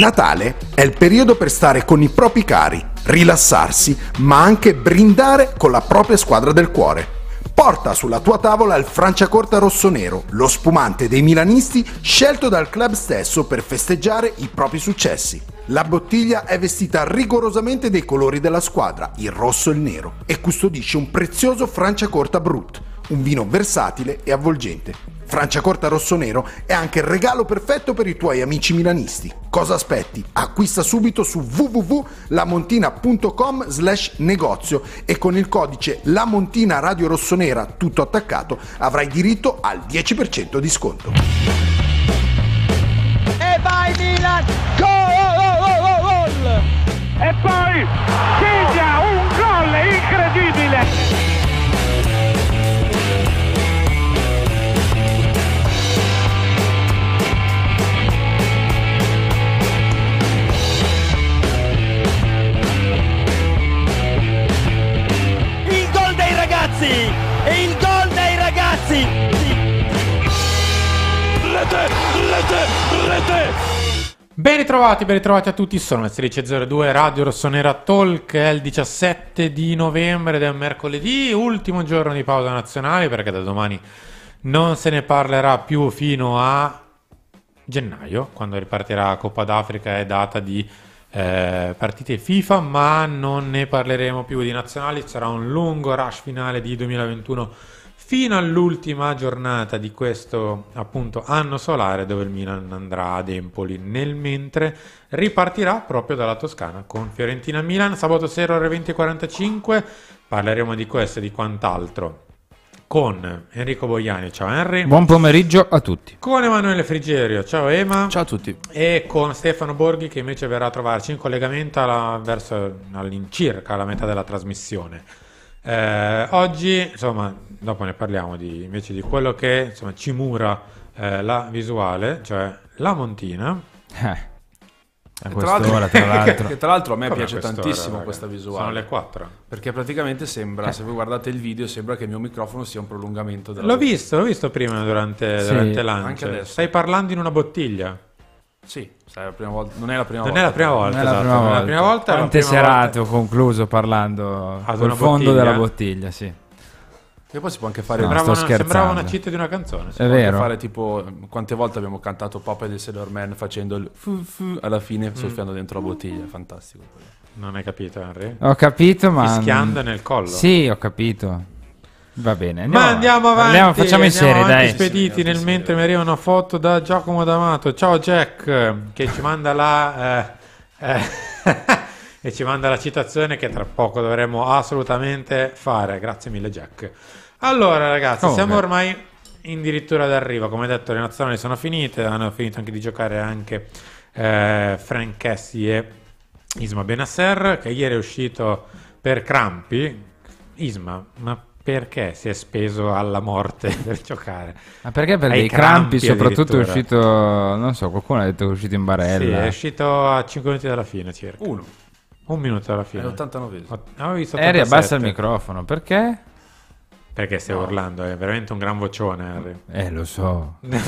Natale è il periodo per stare con i propri cari, rilassarsi, ma anche brindare con la propria squadra del cuore. Porta sulla tua tavola il Franciacorta rossonero, lo spumante dei milanisti scelto dal club stesso per festeggiare i propri successi. La bottiglia è vestita rigorosamente dei colori della squadra, il rosso e il nero, e custodisce un prezioso Franciacorta Brut, un vino versatile e avvolgente. Franciacorta rossonero è anche il regalo perfetto per i tuoi amici milanisti. Cosa aspetti? Acquista subito su www.lamontina.com slash negozio e con il codice LAMONTINA Radio Rossonera tutto attaccato avrai diritto al 10% di sconto. E vai Milan! Gol! E poi Chiglia, un gol incredibile! ragazzi! È il gol dei ragazzi! Rete, rete, rete! Ben ritrovati, ben ritrovati a tutti, sono il 16.02 Radio Rossonera Talk, è il 17 di novembre del mercoledì, ultimo giorno di pausa nazionale perché da domani non se ne parlerà più fino a gennaio, quando ripartirà Coppa d'Africa e data di eh, partite FIFA, ma non ne parleremo più di nazionali, sarà un lungo rush finale di 2021 fino all'ultima giornata di questo appunto anno solare dove il Milan andrà ad Empoli, nel mentre ripartirà proprio dalla Toscana con Fiorentina Milan sabato sera ore 20:45, parleremo di questo e di quant'altro con Enrico Boiani, ciao Henry. Buon pomeriggio a tutti. Con Emanuele Frigerio, ciao Ema. Ciao a tutti. E con Stefano Borghi che invece verrà a trovarci in collegamento alla, verso, all'incirca la metà della trasmissione. Eh, oggi, insomma, dopo ne parliamo di, invece di quello che insomma, ci mura eh, la visuale, cioè la montina. Eh. A tra l'altro, tra l'altro. Che, tra l'altro a me Vabbè, piace tantissimo ragazzi. questa visuale. Sono le 4. Perché praticamente sembra, eh. se voi guardate il video, sembra che il mio microfono sia un prolungamento della... L'ho visto, l'ho visto prima durante, sì, durante l'anno. Stai parlando in una bottiglia. Sì, volta, non è la prima non volta. Non è la prima volta. Non è la prima esatto. volta. Quante serate ho concluso parlando al fondo bottiglia. della bottiglia, sì. E poi si può anche fare. No, sembrava, una, sembrava una cheat di una canzone. Si è può vero. fare tipo. Quante volte abbiamo cantato Papa del Sailor Man facendo il fu fu alla fine mm. soffiando dentro la bottiglia. Fantastico. Non hai capito, Henry? Ho capito, ma. Fischiando nel collo. Sì, ho capito. Va bene, andiamo, ma andiamo avanti. Andiamo, facciamo in serie, dai. Spediti nel mentre mi arriva una foto da Giacomo D'Amato. Ciao, Jack, che ci manda la. Eh, eh. e ci manda la citazione che tra poco dovremo assolutamente fare. Grazie mille Jack. Allora ragazzi, Comunque. siamo ormai addirittura d'arrivo. Come detto, le nazionali sono finite, hanno finito anche di giocare anche eh, Frank Cassie e Isma Benasser, che ieri è uscito per crampi. Isma, ma perché si è speso alla morte per giocare? Ma perché per Ai dei crampi, crampi soprattutto è uscito, non so, qualcuno ha detto che è uscito in barella. Sì, è uscito a 5 minuti dalla fine circa. Uno. Un minuto alla fine. È l'89esimo. Avevi Harry, abbassa il microfono, perché? Perché stai no. urlando, è veramente un gran vocione, Harry. Eh, lo so. no,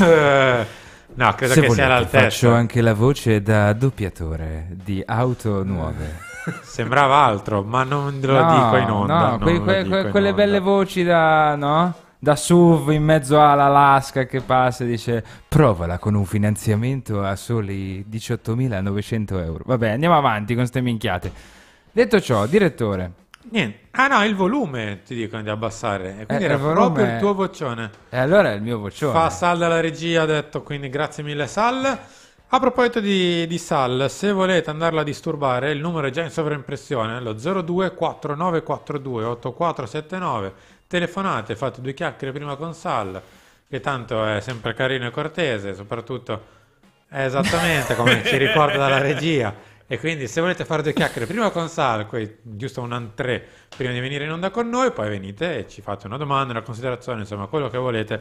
credo Se che sia l'altezza. Faccio anche la voce da doppiatore di auto nuove. Sembrava altro, ma non lo no, dico in onda. No, que- que- que- quelle onda. belle voci da... no? da SUV in mezzo all'Alaska che passa e dice provala con un finanziamento a soli 18.900 euro. Vabbè, andiamo avanti con queste minchiate. Detto ciò, direttore. Niente. Ah no, il volume ti dicono di abbassare. E quindi eh, era il proprio il tuo vocione. E allora è il mio vocione. Fa Sal dalla regia, ha detto, quindi grazie mille Sal. A proposito di, di, Sal, se volete andarla a disturbare, il numero è già in sovraimpressione, eh, lo 0249428479 telefonate, fate due chiacchiere prima con Sal, che tanto è sempre carino e cortese, soprattutto è esattamente come ci ricorda dalla regia. E quindi se volete fare due chiacchiere prima con Sal, qui, giusto un antré prima di venire in onda con noi, poi venite e ci fate una domanda, una considerazione, insomma, quello che volete.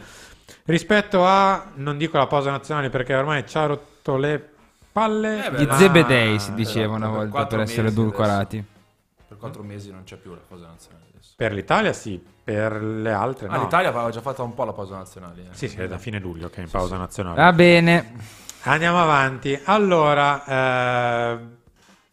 Rispetto a, non dico la pausa nazionale perché ormai ci ha rotto le palle. Eh Gli zebedei si diceva esatto, una volta per, essere edulcorati. Per quattro mesi non c'è più la pausa nazionale adesso. Per l'Italia sì, per le altre ah, no. l'Italia aveva già fatto un po' la pausa nazionale. Eh. Sì, sì, è da fine luglio che è in sì, pausa sì. nazionale. Va bene. Andiamo avanti. Allora, eh,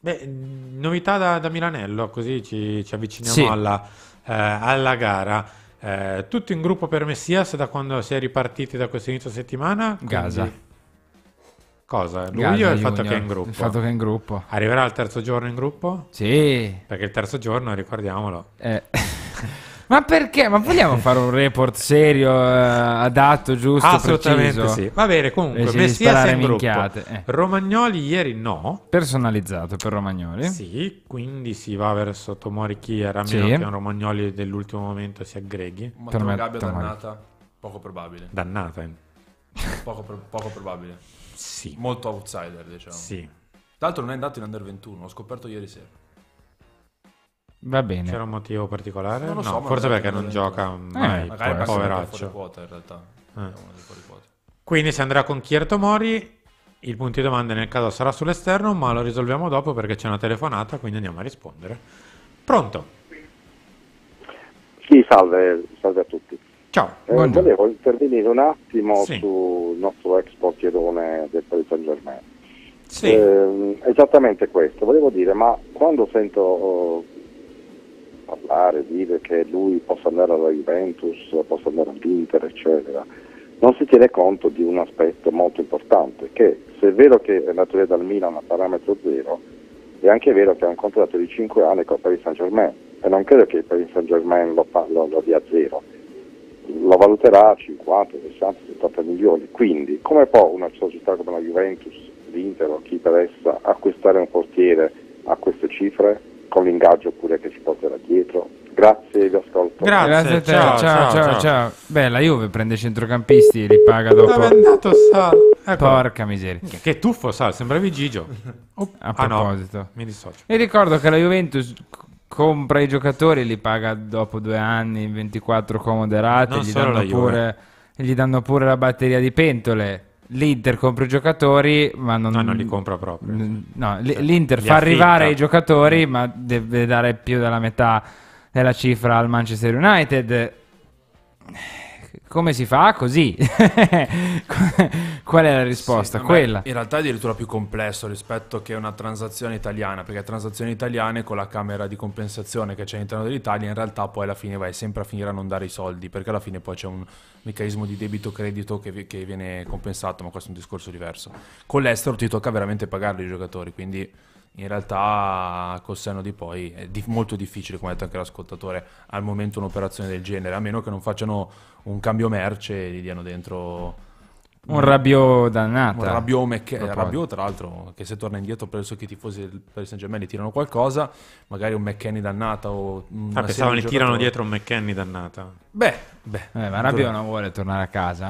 beh, novità da, da, Milanello, così ci, ci avviciniamo sì. alla, eh, alla, gara. Eh, tutto in gruppo per Messias da quando si è ripartiti da questo inizio settimana? Quindi... Cosa? luglio Gaza, o il fatto, che è in gruppo il fatto che è in gruppo? Arriverà il terzo giorno in gruppo? Sì. Perché il terzo giorno, ricordiamolo. Eh. Ma perché? Ma vogliamo fare un report serio, eh, adatto, giusto? Assolutamente preciso? sì. Va bene, comunque, Invece in gruppo. Eh. Romagnoli ieri no. Personalizzato per Romagnoli. Sì, quindi si va verso Tomori Chiara, a meno che un Romagnoli dell'ultimo momento si aggreghi. Ma per me Gabbia Tomori. dannata? Poco probabile. Dannata? Eh. Poco, pro- poco probabile. Sì. Molto outsider, diciamo. Sì. Tra l'altro non è andato in Under 21, l'ho scoperto ieri sera. Va bene. C'era un motivo particolare? Non lo so, no, forse perché non gioca mai, eh, magari poveraccio. Quota, in realtà. Eh. Quindi se andrà con Kier Tomori il punto di domanda nel caso sarà sull'esterno, ma lo risolviamo dopo perché c'è una telefonata, quindi andiamo a rispondere. Pronto? Sì, salve, salve a tutti. Ciao. Eh, volevo intervenire un attimo sì. sul nostro ex portierone del Paris Saint Germain. Sì. Eh, esattamente questo, volevo dire, ma quando sento oh, parlare, dire che lui possa andare alla Juventus, possa andare all'Inter, eccetera, non si tiene conto di un aspetto molto importante, che se è vero che è nato via dal Milan a parametro zero, è anche vero che ha un contratto di 5 anni con il Paris Saint Germain e non credo che il Paris Saint Germain lo, lo, lo dia a zero, lo valuterà a 50, 60, 70 milioni, quindi come può una società come la Juventus, l'Inter o chi per essa acquistare un portiere a queste cifre? con l'ingaggio pure che ci porterà dietro. Grazie, vi ascolto. Grazie, a te. Ciao, ciao, ciao, ciao, Beh, la Juve prende i centrocampisti e li paga dopo. Dove è andato Sal? Ecco. Porca miseria. Che, che tuffo Sal, sembravi Gigio. a proposito, oh. ah, no. mi dissocio. E ricordo che la Juventus compra i giocatori e li paga dopo due anni in 24 comode rate, gli danno, pure, gli danno pure la batteria di pentole L'Inter compra i giocatori, ma non, no, non li compra proprio. No, cioè, l'Inter fa arrivare i giocatori, ma deve dare più della metà della cifra al Manchester United. Come si fa? Così. Qual è la risposta? Sì, Quella. In realtà è addirittura più complesso rispetto che una transazione italiana, perché transazioni italiane con la camera di compensazione che c'è all'interno dell'Italia in realtà poi alla fine vai sempre a finire a non dare i soldi, perché alla fine poi c'è un meccanismo di debito-credito che, vi, che viene compensato, ma questo è un discorso diverso. Con l'estero ti tocca veramente pagarli i giocatori, quindi in realtà col senno di poi è di- molto difficile, come ha detto anche l'ascoltatore, al momento un'operazione del genere, a meno che non facciano un cambio merce e gli diano dentro... Un rabbio dannato. Un rabbio, mecca- rabbio, tra l'altro, che se torna indietro penso che i tifosi del Paris Saint Germain tirano qualcosa, magari un McKenny dannata o... Ah, pensavo gli tirano dietro un McKenny dannata. Beh, beh. Eh, ma Rabbio non vuole tornare a casa?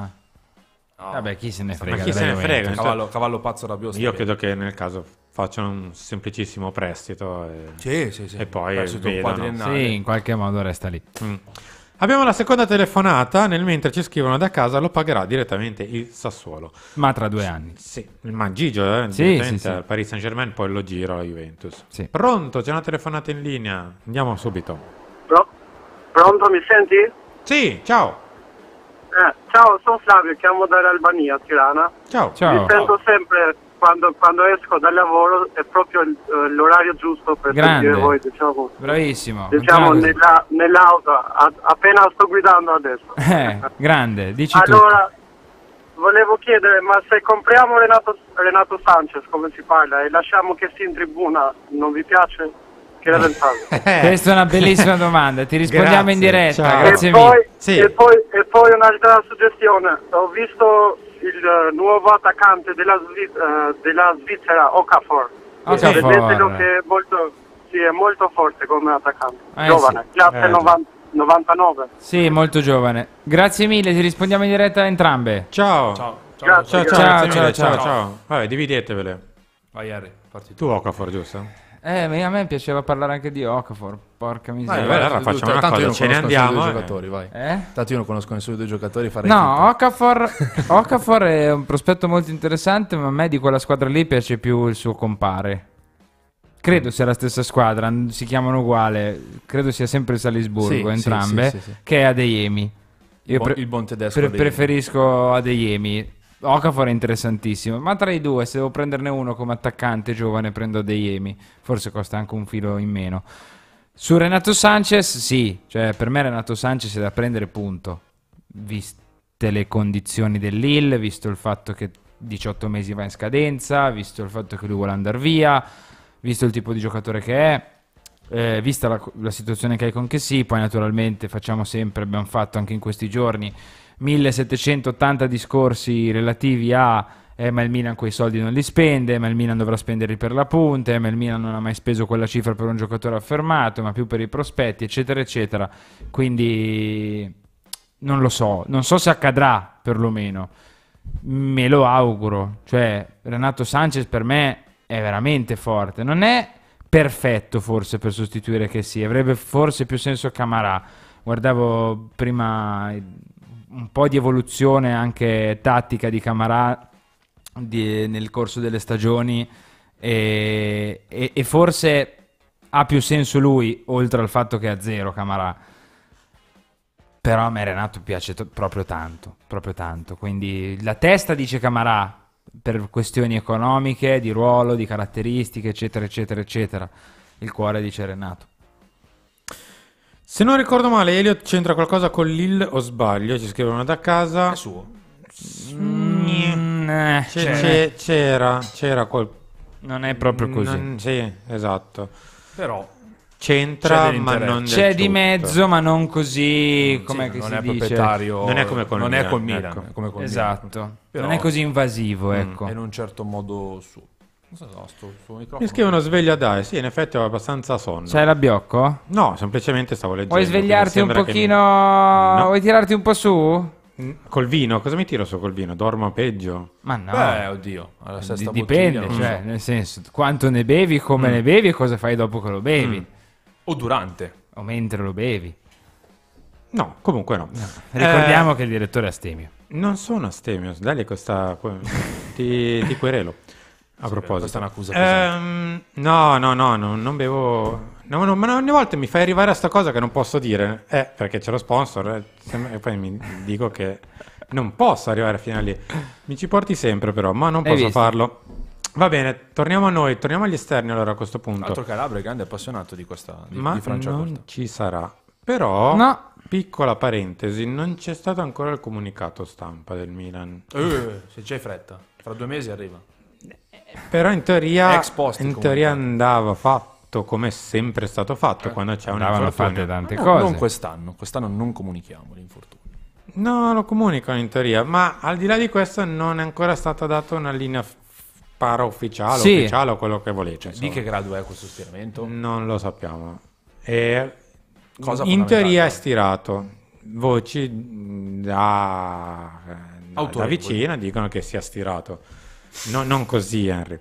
No. Vabbè, chi se ne frega? Ma chi se ne frega? Cavallo, cavallo pazzo rabbioso. Io credo che nel caso facciano un semplicissimo prestito e, sì, sì, sì. e poi sì, in qualche modo resta lì. Mm. Abbiamo la seconda telefonata, nel mentre ci scrivono da casa lo pagherà direttamente il Sassuolo. Ma tra due anni. Sì, ma Gigio eh, sì, sì, sì. Paris Saint Germain, poi lo giro alla Juventus. Sì. Pronto, c'è una telefonata in linea, andiamo subito. Pro- pronto, mi senti? Sì, ciao. Eh, ciao, sono Flavio, chiamo dall'Albania, Tirana. Ciao, ciao. Mi sento sempre quando, quando, esco dal lavoro è proprio eh, l'orario giusto per Grande. voi, diciamo. Bravissimo. Diciamo nella, nell'auto, a, appena sto guidando adesso. Eh, grande, dici allora, tutto. volevo chiedere, ma se compriamo Renato, Renato Sanchez, come si parla, e lasciamo che sia in tribuna, non vi piace? Che ne eh. pensate? Questa è una bellissima domanda, ti rispondiamo grazie, in diretta, ciao. grazie e mille. Poi, sì. e, poi, e poi un'altra suggestione, ho visto il eh, nuovo attaccante della, Svizzera, eh, della Svizzera Okafor. Okafor. che è molto, sì, è molto, forte come attaccante, eh, giovane, sì. classe eh, 90. 99. Sì, molto giovane. Grazie mille, ti rispondiamo in diretta a entrambe. Ciao. Ciao. Ciao. Ciao, ciao, ciao, ciao, ciao. Vabbè, dividetevele. Vai, Harry, parti tu. Tu Okafor, giusto? Eh, a me piaceva parlare anche di Okafor. Porca miseria. Vai, allora facciamo una cosa, ce ne andiamo. eh. giocatori, vai. Eh? Tanto io non conosco nessuno dei due giocatori. No, Okafor, Okafor è un prospetto molto interessante, ma a me di quella squadra lì piace più il suo compare. Credo sia la stessa squadra, si chiamano uguale. Credo sia sempre il Salisburgo, sì, entrambe, sì, sì, che è Adeyemi. Io pre- il buon tedesco. Pre- preferisco Adeyemi Okafor è interessantissimo, ma tra i due, se devo prenderne uno come attaccante giovane, prendo Deiemi, forse costa anche un filo in meno. Su Renato Sanchez, sì, cioè per me Renato Sanchez è da prendere punto, viste le condizioni dell'Ill, visto il fatto che 18 mesi va in scadenza, visto il fatto che lui vuole andare via, visto il tipo di giocatore che è, eh, vista la, la situazione che hai con che sì, poi naturalmente facciamo sempre, abbiamo fatto anche in questi giorni, 1780 discorsi relativi a eh, ma il Milan quei soldi non li spende, ma il Milan dovrà spenderli per la punta, eh, ma il Milan non ha mai speso quella cifra per un giocatore affermato, ma più per i prospetti, eccetera, eccetera. Quindi non lo so, non so se accadrà perlomeno, me lo auguro. Cioè, Renato Sanchez per me è veramente forte, non è perfetto forse per sostituire che sì, avrebbe forse più senso Camarà. Guardavo prima un po' di evoluzione anche tattica di Camarà di, nel corso delle stagioni e, e, e, forse ha più senso lui oltre al fatto che è a zero Camarà però a me Renato piace t- proprio tanto proprio tanto quindi la testa dice Camarà per questioni economiche di ruolo di caratteristiche eccetera eccetera eccetera il cuore dice Renato se non ricordo male, Elliot c'entra qualcosa con Lil o sbaglio? Ci scrivono da casa. È suo. Mm, mm eh, c'è, c'è, c'era, c'era quel... Non è proprio così. Non, sì, esatto. Però c'entra, c'è ma non c'è di mezzo, ma non così mm, come sì, non si è dice? proprietario, non è come con non Milan, è col Milan, ecco. è come con esatto. Milan. Però, non è così invasivo, mm, ecco. in un certo modo suo. Mi scrivono sveglia dai, sì, in effetti ho abbastanza sonno. C'hai l'abbiocco? No, semplicemente stavo leggendo. Vuoi svegliarti un pochino? Mi... No. Vuoi tirarti un po' su? Mm, col vino, cosa mi tiro su col vino? Dormo peggio? Ma no. Beh, oddio, alla D- Dipende, bottiglia, cioè, nel senso, quanto ne bevi, come mm. ne bevi e cosa fai dopo che lo bevi. Mm. O durante. O mentre lo bevi. No, comunque no. no. Ricordiamo eh, che il direttore è astemio. Non sono astemio, dai questa... ti, ti querelo. A proposito, questa è un'accusa. Um, no, no, no, no, non bevo. No, no, ma ogni volta mi fai arrivare a sta cosa che non posso dire, eh, perché c'è lo sponsor, eh, e poi mi dico che non posso arrivare fino a lì. Mi ci porti sempre, però, ma non posso farlo. Va bene, torniamo a noi, torniamo agli esterni allora a questo punto. L'altro Calabria è grande appassionato di questa di, ma di Francia non Corta. ci sarà. Però, no. piccola parentesi, non c'è stato ancora il comunicato stampa del Milan. Eh, se c'è fretta, fra due mesi arriva. Però in teoria, in teoria andava fatto come è sempre stato fatto eh, quando c'è un infortunio. fatte tante no, eh, cose. Non quest'anno, quest'anno non comunichiamo l'infortunio. No, lo comunicano in teoria, ma al di là di questo non è ancora stata data una linea paraufficiale, sì. ufficiale o quello che volete. Cioè, di che grado è questo stiramento? Non lo sappiamo. E Cosa in teoria è stirato. Voci da, da, da vicina dicono che sia stirato No, non così, Henry.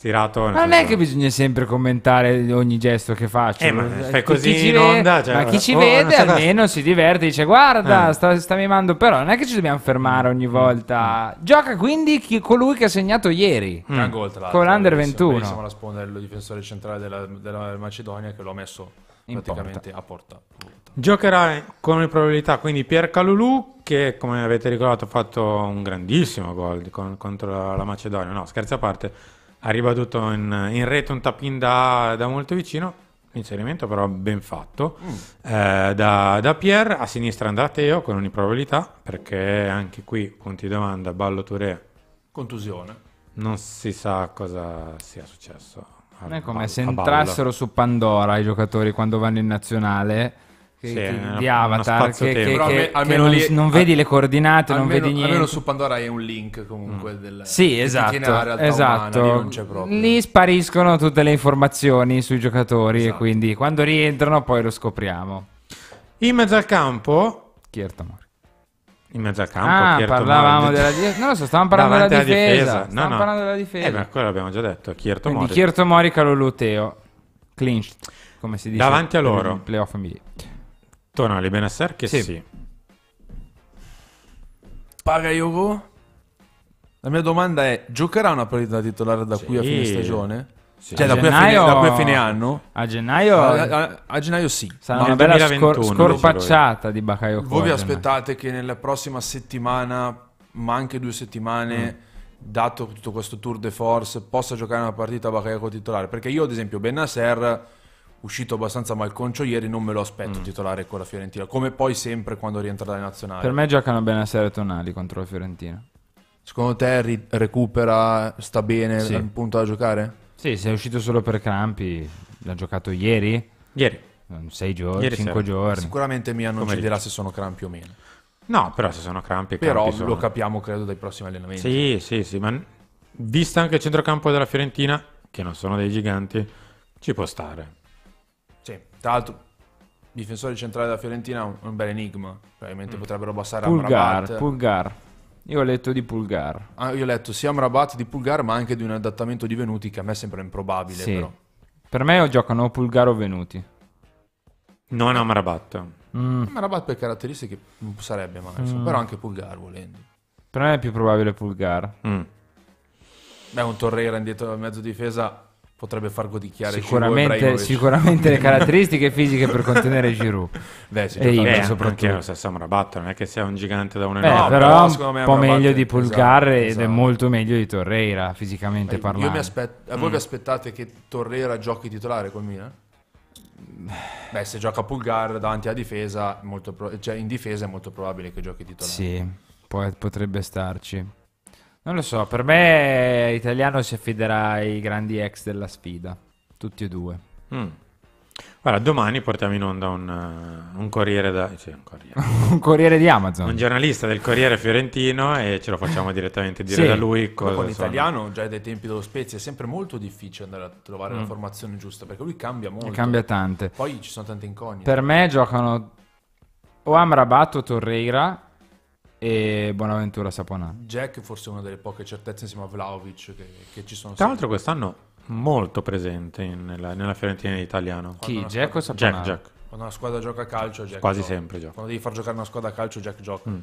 Stirato. ma non è che bisogna sempre commentare ogni gesto che faccio. Eh, ma fai così chi in onda. Cioè, ma chi oh, ci oh, vede almeno cosa... si diverte, dice guarda, eh. sta, sta mimando. Però non è che ci dobbiamo fermare ogni mm, volta. Mm, mm. Gioca quindi chi, colui che ha segnato ieri. Mm. Gol, con l'Under 21. Siamo la sponda del difensore centrale della, della Macedonia che lo ha messo in praticamente porta. a porta. Giocherà con le probabilità quindi Pier Calulu che come avete ricordato ha fatto un grandissimo gol con, contro la, Macedonia, no scherzi a parte, ha ribattuto in, in rete un tapin da, da molto vicino, inserimento però ben fatto mm. eh, da, da, Pierre a sinistra andrà Teo con ogni probabilità perché anche qui punti di domanda ballo Touré contusione non si sa cosa sia successo non è come se entrassero su Pandora i giocatori quando vanno in nazionale che, sì, di Avatar, che, che, che, almeno non, lì, non vedi le coordinate, almeno, non vedi niente. Almeno su Pandora hai un link comunque. Mm. Del, sì, esatto. esatto. Umana, lì, esatto. lì, spariscono tutte le informazioni sui giocatori esatto. e quindi quando rientrano poi lo scopriamo. In mezzo al campo... Chierto Mori. In mezzo al campo, ah, Chierto parlavamo Mori. della difesa. No, so, stavamo parlando della difesa. difesa. Stavamo no, parlando della difesa. Eh, beh, quello l'abbiamo già detto. Chierto quindi Mori. Chierto Mori, Caloluteo. Clinch, come si dice. Davanti a loro. Playoff media. Tonali, Benasser che sì. sì. Paga Yogo? La mia domanda è, giocherà una partita titolare da sì. qui a fine stagione? Sì. Cioè, da, gennaio... qui fine, da, qui a fine, anno? A gennaio, a, a, a gennaio sì. Sarà una bella 2021, scor- scorpacciata di Bakayoko. Voi vi eh, aspettate che nella prossima settimana, ma anche due settimane, mm. dato tutto questo tour de force, possa giocare una partita Bakayoko titolare? Perché io, ad esempio, Benasser uscito abbastanza malconcio ieri, non me lo aspetto mm. titolare con la Fiorentina, come poi sempre quando rientra dalle nazionali. Per me giocano bene a serie tonali contro la Fiorentina. Secondo te ri- recupera, sta bene, sì. è in punto da giocare? Sì, se è uscito solo per crampi, l'ha giocato ieri? Ieri. Mm, sei giorni, ieri 5 sera. giorni. Sicuramente Mia non come ci dirà se sono crampi o meno. No, però se sono crampi... Però crampi lo capiamo, credo, dai prossimi allenamenti. Sì, sì, sì, ma vista anche il centrocampo della Fiorentina, che non sono dei giganti, ci può stare. Tra l'altro, difensore centrale della Fiorentina è un bel enigma. Probabilmente mm. potrebbero passare Pulgar, Amrabat. Pulgar. Io ho letto di Pulgar. Ah, io ho letto sia Mrabat di Pulgar, ma anche di un adattamento di Venuti che a me sembra improbabile. Sì. Però. Per me o giocano o Pulgar o Venuti. Non Amrabat. Mm. Mrabat per caratteristiche sarebbe male, mm. però anche Pulgar volendo. Per me è più probabile Pulgar. Mm. Beh, un Torreira indietro a mezzo difesa potrebbe far godicchiare sicuramente, sicuramente le caratteristiche fisiche per contenere Giroud Beh, sì, e Ibra eh, soprattutto anche Sassam Rabat non è che sia un gigante da una no, però, però un po' meglio di Pulgar esatto, ed esatto. è molto meglio di Torreira fisicamente Beh, parlando aspet- a voi vi mm. aspettate che Torreira giochi titolare col Milan? Beh, se gioca Pulgar davanti alla difesa, pro- cioè in difesa è molto probabile che giochi titolare. Sì, potrebbe starci. Non lo so, per me italiano si affiderà ai grandi ex della sfida, tutti e due. Mm. Guarda, domani portiamo in onda un, eh, un corriere da... Cioè un, corriere. un, corriere. di Amazon. Un giornalista del Corriere Fiorentino e ce lo facciamo direttamente dire sì, da lui. Cosa con l'italiano, già dai tempi dello Spezia, è sempre molto difficile andare a trovare mm. la formazione giusta perché lui cambia molto. E cambia tante. Poi ci sono tante incognite. Per me giocano o Amrabat o Torreira e Bonaventura Saponà. Jack forse è una delle poche certezze insieme a Vlaovic che, che ci sono. Tra l'altro quest'anno molto presente in, nella, nella, Fiorentina italiana. Chi? Jack o Saponà? Jack, Jack. Quando una squadra gioca a calcio Jack Quasi gioca. sempre gioca. Quando devi far giocare una squadra a calcio Jack gioca. Mm.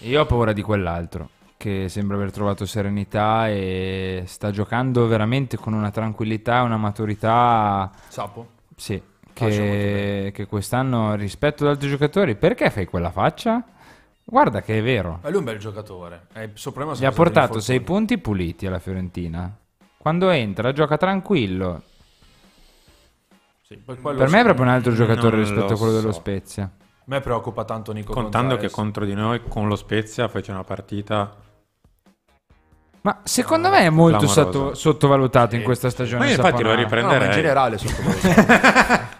Io ho paura di quell'altro che sembra aver trovato serenità e sta giocando veramente con una tranquillità e una maturità. Sapo? Sì. Che, che quest'anno rispetto ad altri giocatori, perché fai quella faccia? Guarda che è vero. Ma lui è un bel giocatore. Eh, Gli ha portato 6 punti puliti alla Fiorentina. Quando entra gioca tranquillo. Sì, per me è proprio un altro giocatore rispetto a quello so. dello Spezia. A me preoccupa tanto Nico Contando Gonzalez. che contro di noi con lo Spezia fece una partita... Ma secondo ah, me è molto sottovalutato sì. in questa stagione. Ma io infatti lo riprenderei. No, in generale sottovalutato.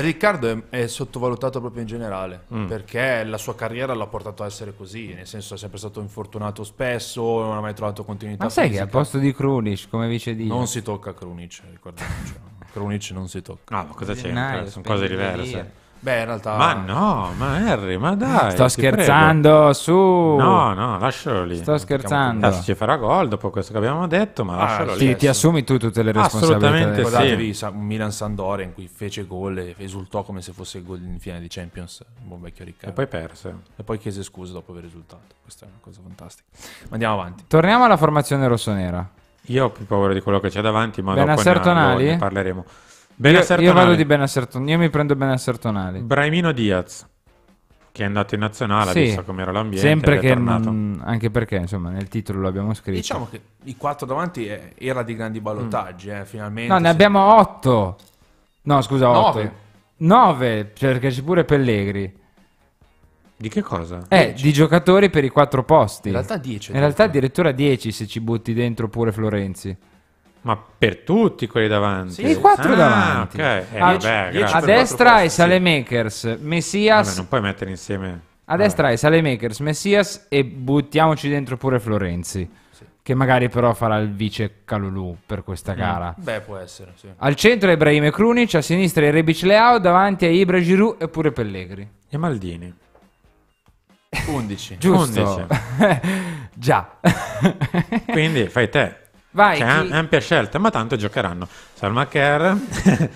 Riccardo è, è, sottovalutato proprio in generale, mm. perché la sua carriera l'ha portato a essere così, nel senso è sempre stato infortunato spesso, non ha mai trovato continuità. Ma sai fisica. che al posto di Krunic, come dice di... Non si tocca Krunic, ricordiamoci. Cioè, Krunic non si tocca. No, ah, ma cosa c'è? Sono cose diverse. Beh, in realtà. Ma no, ma Harry, ma dai. Eh, sto scherzando, prego. su. No, no, lascialo lì. Sto scherzando. Adesso ci farà gol dopo questo che abbiamo detto, ma ah, lascialo sì, lì. Ti, ti assumi tu tutte le responsabilità. Assolutamente sì. Milan Sandore in cui fece gol e esultò come se fosse il gol in finale di Champions. Buon vecchio Riccardo. E poi perse. E poi chiese scusa dopo aver risultato. Questa è una cosa fantastica. Ma andiamo avanti. Torniamo alla formazione rossonera. Io ho più paura di quello che c'è davanti, ma Benasser dopo ne, ne parleremo. Benasser io, io vado di Benasser io mi prendo Benasser Tonali. Braimino Diaz, che è andato in nazionale, sì, visto com'era l'ambiente. Sempre che, mh, anche perché insomma nel titolo lo abbiamo scritto. Diciamo che i quattro davanti è, eh, era di grandi ballottaggi, mm. eh, finalmente. No, ne abbiamo ne... otto. No, scusa, Nove. Nove, perché c'è pure Pellegri. Di che cosa? Eh, dieci. di giocatori per i quattro posti. In realtà 10. In realtà addirittura 10 se ci butti dentro pure Florenzi. Ma per tutti quelli davanti? Sì, i quattro ah, davanti. Okay. Eh, ah, a, vabbè, a destra i Sale Makers, Messias... Vabbè, non puoi mettere insieme... A destra vabbè. Sale Makers, Messias e buttiamoci dentro pure Florenzi. Che magari però farà il vice Calulù per questa mm, gara. Mm. Beh, può essere, sì. Al centro Ibrahim e Krunic, a sinistra Rebic Leao, davanti a Ibra Giroud e pure Pellegri. E Maldini. 11. Giusto. 11. Già. Quindi fai te. Vai, cioè, chi... ampia scelta, ma tanto giocheranno Salma Kerr,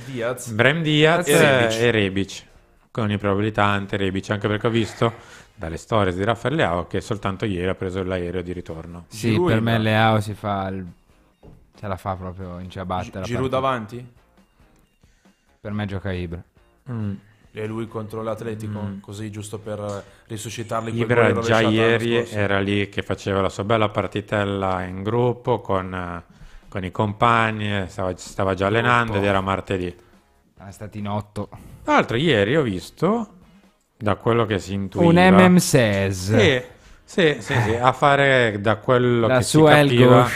Diaz. Bram Diaz e Rebic. e Rebic. con i probabilità ante Rebic, anche perché ho visto dalle storie di Raffaele Leao che soltanto ieri ha preso l'aereo di ritorno. Sì, Giroud, per me no? Leao si fa il... ce la fa proprio in ciabatta. Gi- Giroud davanti? Per me gioca Ibra. Mm e lui contro l'Atletico, mm. così giusto per risuscitarli. Ibra già ieri era lì che faceva la sua bella partitella in gruppo con, eh, con i compagni, eh, stava, stava già allenando ed era martedì. Ah, è stato in otto. Tra l'altro ieri ho visto, da quello che si intuiva... Un MM 6 Sì, sì, sì, sì a fare da quello la che si capiva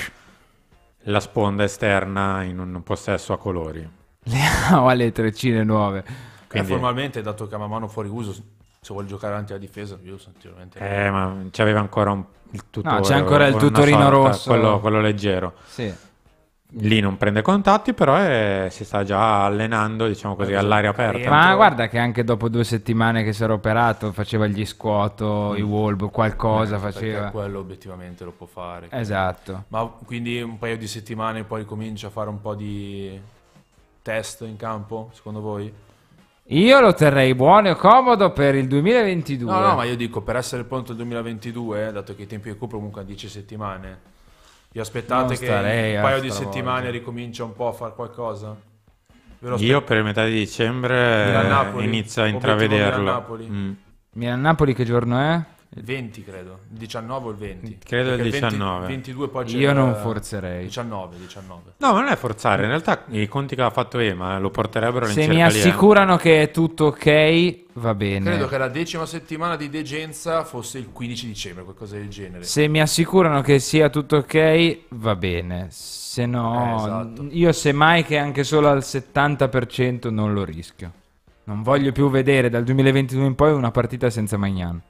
la sponda esterna in un possesso a colori. Le, ha le treccine nuove. Quindi... Eh, formalmente, dato che a mano fuori uso, se vuole giocare anche la difesa, io sentiramente. Eh, ma c'aveva ancora un, il tutorino No, c'è ancora il tutorino sorta, rosso. Quello, quello leggero. Sì. Lì non prende contatti, però è, eh, si sta già allenando, diciamo così, eh, all'aria esatto. aperta. Ma guarda che anche dopo due settimane che si era operato faceva gli squat, mm. i wall, qualcosa eh, faceva. quello obiettivamente lo può fare. Esatto. Ma quindi un paio di settimane poi comincia a fare un po' di test in campo, secondo voi? Io lo terrei buono e comodo per il 2022. No, no, ma io dico per essere pronto il 2022, eh, dato che i tempi di recupero comunque a 10 settimane. Vi aspettate che un paio di settimane volta. ricomincia un po' a fare qualcosa? Io per metà di dicembre inizio a intravederlo. Milan-Napoli. Mm. Milan-Napoli che giorno è? il 20 credo, il 19 o il 20. Credo Perché il 19. 20, 22 poi c'è Io non forzerei. 19, 19. No, ma non è forzare, in realtà i conti che ha fatto Ema eh, lo porterebbero Se mi eh. assicurano che è tutto ok, va bene. Credo che la decima settimana di degenza fosse il 15 dicembre, qualcosa del genere. Se mi assicurano che sia tutto ok, va bene. Se no, eh, esatto. io semmai che anche solo al 70% non lo rischio. Non voglio più vedere dal 2022 in poi una partita senza Magnan.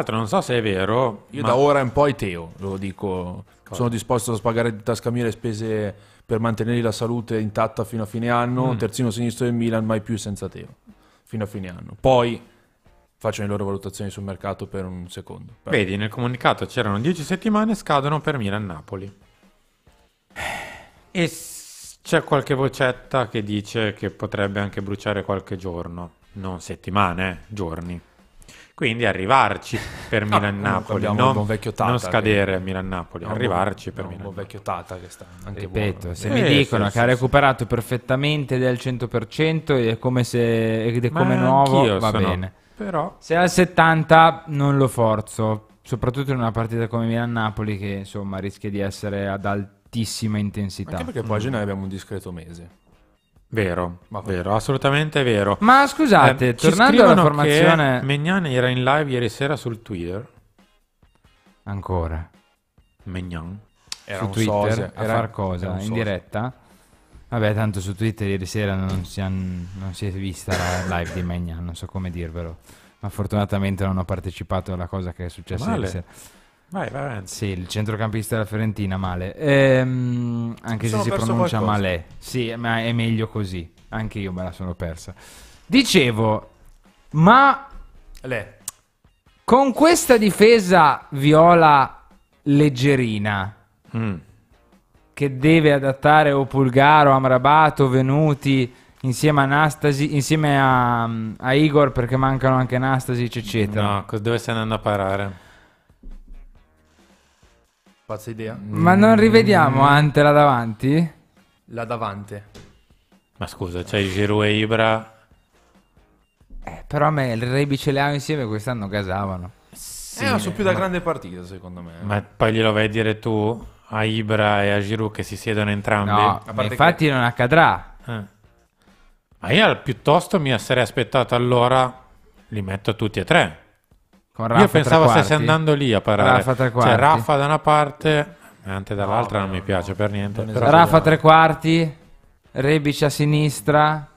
Tra l'altro non so se è vero. Io ma... da ora in poi Teo, lo dico. Cosa? Sono disposto a spagare di tasca mia le spese per mantenere la salute intatta fino a fine anno. Mm. Terzino sinistro del Milan, mai più senza Teo. Fino a fine anno. Poi facciano le loro valutazioni sul mercato per un secondo. Però. Vedi, nel comunicato c'erano 10 settimane, scadono per Milan-Napoli. E c'è qualche vocetta che dice che potrebbe anche bruciare qualche giorno, non settimane, eh, giorni. Quindi arrivarci per Milan-Napoli, non, non, scadere che... a Milan-Napoli, arrivarci per no, Milan. Un vecchio Tata che sta anche Ripeto, buono. se eh, mi dicono sì, che sì, ha recuperato sì. perfettamente del 100% è come se ed è come nuovo, va sono... bene. Però... Se al 70 non lo forzo, soprattutto in una partita come Milan-Napoli che insomma rischia di essere ad altissima intensità. Anche perché poi a gennaio abbiamo un discreto mese. Vero, vero, assolutamente vero. Ma scusate, eh, tornando alla formazione... Megnan era in live ieri sera sul Twitter. Ancora. Megnan. su Twitter sosia, a era, far cosa? In diretta? Vabbè, tanto su Twitter ieri sera non si, han, non si è vista la live di Megnan, non so come dirvelo. Ma fortunatamente non ho partecipato alla cosa che è successa Male. ieri sera. Vai, vai avanti. Sì, il centrocampista della Fiorentina, Male. Ehm, anche se si pronuncia Male. Sì, ma è meglio così. Anche io me la sono persa. Dicevo, ma... Le. Con questa difesa viola leggerina, mm. che deve adattare o Pulgaro, Amrabato, Venuti insieme a Nastasi, insieme a, a Igor perché mancano anche Anastasi, eccetera. No, dove stai andando a parare? Pazza idea. Ma non rivediamo mm. Ante là davanti? Là davanti. Ma scusa, c'è Giroud e Ibra. Eh, però a me il Rebi ce le insieme quest'anno casavano. Sì, eh, ma sono più da ma... grande partita secondo me. Ma poi glielo vai a dire tu a Ibra e a Giroud che si siedono entrambi? No, infatti che... non accadrà. Eh. Ma io piuttosto mi sarei aspettato allora li metto tutti e tre. Io pensavo stesse andando lì a parare. Raffa tre Cioè, Raffa da una parte, e anche dall'altra no, non no, mi piace no. per niente. Esatto. Raffa tre quarti, Rebic a sinistra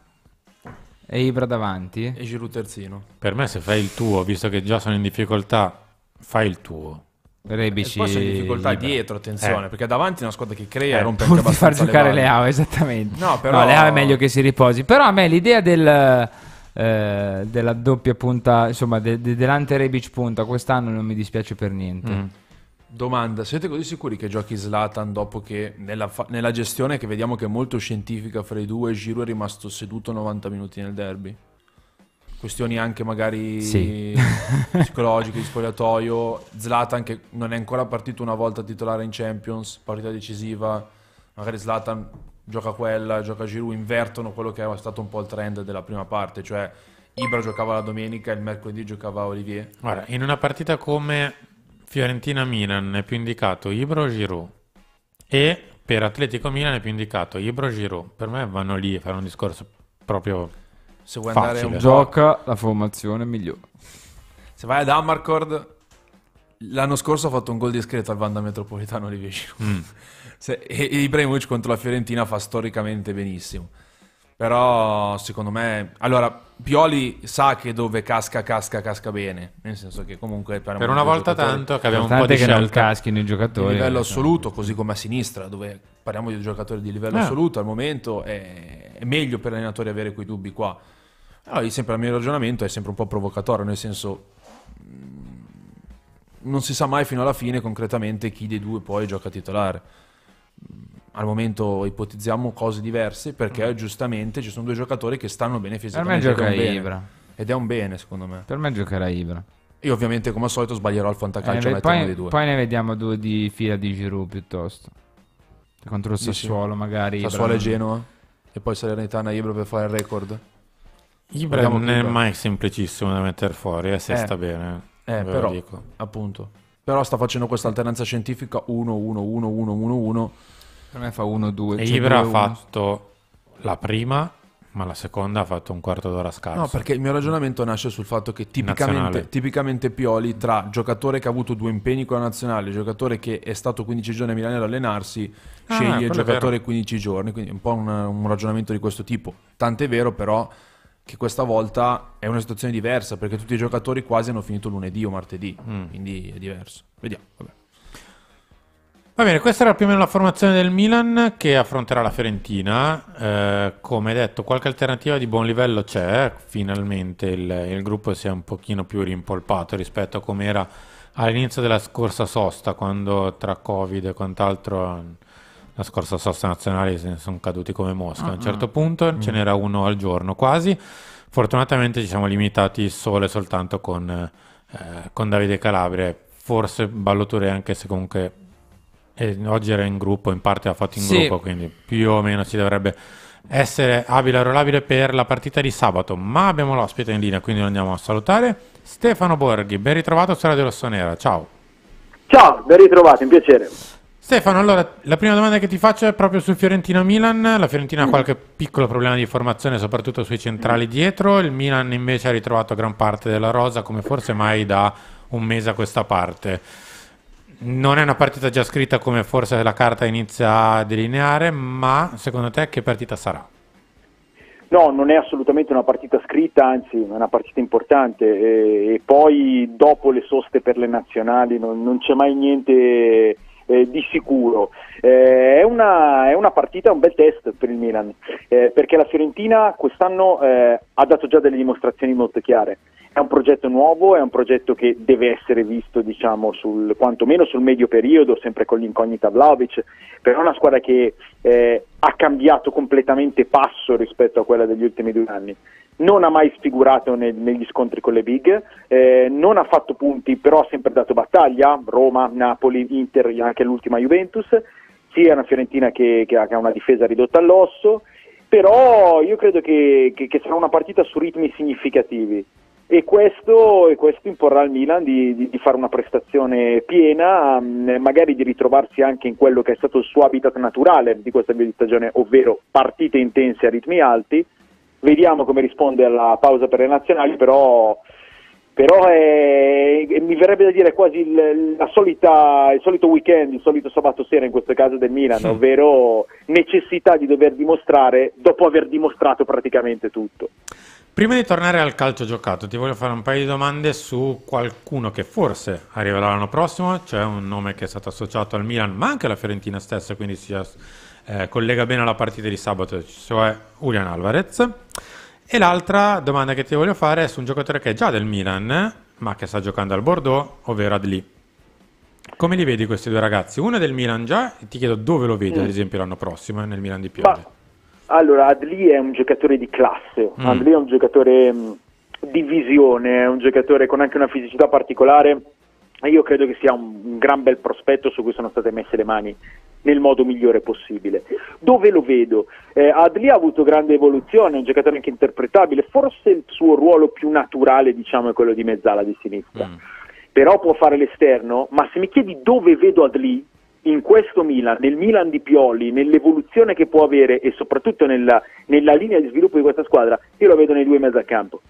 e Ibra davanti. E Giroud terzino. Per me se fai il tuo, visto che già sono in difficoltà, fai il tuo. Rebici e poi sono in difficoltà libera. dietro, attenzione, eh. perché davanti è una squadra che crea eh, e rompe anche abbastanza far giocare Leao, esattamente. No, però... no, Leao è meglio che si riposi. Però a me l'idea del eh, della doppia punta, insomma, de, de, dell'ante Rebic punta, quest'anno non mi dispiace per niente. Mm. Domanda, siete così sicuri che giochi Zlatan dopo che nella, nella, gestione che vediamo che è molto scientifica fra i due, Giro è rimasto seduto 90 minuti nel derby? Questioni anche magari sì. psicologiche, di spogliatoio. Zlatan che non è ancora partito una volta titolare in Champions, partita decisiva. Magari Zlatan gioca quella, gioca Giroud, invertono quello che era stato un po' il trend della prima parte, cioè Ibra giocava la domenica, e il mercoledì giocava Olivier. Guarda, in una partita come Fiorentina-Milan è più indicato Ibra o Giroud e per Atletico Milan è più indicato Ibra o Giroud. Per me vanno lì a fare un discorso proprio Se vuoi facile. andare un gioca la formazione migliore. Se vai ad Ammarcord l'anno scorso ha fatto un gol discreto al Vanda Metropolitano Olivier Giroud. Mm Se, e, e Ibrahimovic contro la Fiorentina fa storicamente benissimo. Però secondo me... Allora, Pioli sa che dove casca, casca, casca bene. Nel senso che comunque... Per, per una volta tanto che abbiamo un po' di che non caschino i giocatori. A livello eh, assoluto, così come a sinistra, dove parliamo di giocatori di livello no. Ah. assoluto, al momento è, è meglio per l'allenatore avere quei dubbi qua. Allora, sempre il mio ragionamento è sempre un po' provocatorio, nel senso mm, non si sa mai fino alla fine concretamente chi dei due poi gioca titolare al momento ipotizziamo cose diverse perché mm. giustamente ci sono due giocatori che stanno bene fisicamente. Per me giocherà Ibra. Ed è un bene secondo me. Per me giocherà Ibra. Io ovviamente come al solito sbaglierò al fantacalcio eh, poi, dei due. Poi ne vediamo due di fila di Giroud piuttosto. Contro il Sassuolo magari. Sassuolo e Genoa. E poi Salernitana Ibra per fare il record. Ibra Parliamo non è Ibra. mai semplicissimo da mettere fuori, eh, se eh, sta bene. Eh, però, appunto. Però sta facendo questa alternanza scientifica 1-1-1-1-1-1 per me fa 1-2. Egli però ha fatto la prima, ma la seconda ha fatto un quarto d'ora scarso. No, perché il mio ragionamento nasce sul fatto che tipicamente, tipicamente Pioli, tra giocatore che ha avuto due impegni con la nazionale, giocatore che è stato 15 giorni a Milano ad allenarsi, ah, sceglie il giocatore 15 giorni. Quindi è un po' un, un ragionamento di questo tipo. Tant'è vero, però, che questa volta è una situazione diversa perché tutti i giocatori quasi hanno finito lunedì o martedì, mm. quindi è diverso. Vediamo, vabbè. Va bene, questa era più o meno la formazione del Milan che affronterà la Fiorentina. Eh, come detto, qualche alternativa di buon livello c'è, finalmente il, il, gruppo si è un pochino più rimpolpato rispetto a come era all'inizio della scorsa sosta, quando tra Covid e quant'altro la scorsa sosta nazionale se ne sono caduti come mosca. Uh -uh. A un certo punto mm. ce n'era uno al giorno quasi. Fortunatamente ci siamo limitati solo e soltanto con, eh, con Davide Calabria. Forse Balloture anche se comunque e oggi era in gruppo, in parte ha fatto in sì. gruppo, quindi più o meno ci dovrebbe essere abile e rollabile per la partita di sabato. Ma abbiamo l'ospite in linea, quindi lo andiamo a salutare. Stefano Borghi, ben ritrovato su Radio Rossonera, ciao. Ciao, ben ritrovato, un piacere. Stefano, allora la prima domanda che ti faccio è proprio sul Fiorentina-Milan. La Fiorentina mm. ha qualche piccolo problema di formazione, soprattutto sui centrali mm. dietro. Il Milan invece ha ritrovato gran parte della rosa, come forse mai da un mese a questa parte non è una partita già scritta come forse la carta inizia a delineare, ma secondo te che partita sarà? No, non è assolutamente una partita scritta, anzi è una partita importante e, e, poi dopo le soste per le nazionali non, non c'è mai niente eh, di sicuro. Eh, è, una, è, una, partita, un bel test per il Milan, eh, perché la Fiorentina quest'anno eh, ha dato già delle dimostrazioni molto chiare è un progetto nuovo, è un progetto che deve essere visto diciamo, sul, quantomeno sul medio periodo, sempre con l'incognita Vlaovic, però è una squadra che eh, ha cambiato completamente passo rispetto a quella degli ultimi due anni. Non ha mai sfigurato nel, negli scontri con le big, eh, non ha fatto punti, però ha sempre dato battaglia, Roma, Napoli, Inter, anche l'ultima Juventus, sia una Fiorentina che, che ha una difesa ridotta all'osso, però io credo che, che, che sarà una partita su ritmi significativi. E questo, e questo, imporrà al Milan di, di, di fare una prestazione piena, mm, magari di ritrovarsi anche in quello che è stato il suo habitat naturale di questa via di stagione, ovvero partite intense a ritmi alti. Vediamo come risponde alla pausa per le nazionali, però, però è, mi verrebbe da dire quasi il, solita, il, solito weekend, il solito sabato sera in questo caso del Milan, sì. ovvero necessità di dover dimostrare dopo aver dimostrato praticamente tutto. Prima di tornare al calcio giocato, ti voglio fare un paio di domande su qualcuno che forse arriverà l'anno prossimo, c'è cioè un nome che è stato associato al Milan, ma anche alla Fiorentina stessa, quindi si eh, collega bene alla partita di sabato, cioè Julian Alvarez. E l'altra domanda che ti voglio fare è su un giocatore che è già del Milan, ma che sta giocando al Bordeaux, ovvero Adli. Come li vedi questi due ragazzi? Uno è del Milan già, e ti chiedo dove lo vedi, mm. ad esempio, l'anno prossimo eh, nel Milan di Pioggia. Allora, Adli è un giocatore di classe, mm. Adli è un giocatore mm, di visione, è un giocatore con anche una fisicità particolare io credo che sia un, un, gran bel prospetto su cui sono state messe le mani nel modo migliore possibile. Dove lo vedo? Eh, Adli ha avuto grande evoluzione, è un giocatore anche interpretabile, forse il suo ruolo più naturale diciamo, è quello di mezzala di sinistra, mm. però può fare l'esterno, ma se mi chiedi dove vedo Adli, in questo Milan, nel Milan di Pioli, nell'evoluzione che può avere e soprattutto nella, nella linea di sviluppo di questa squadra, io lo vedo nei due mezzi a campo.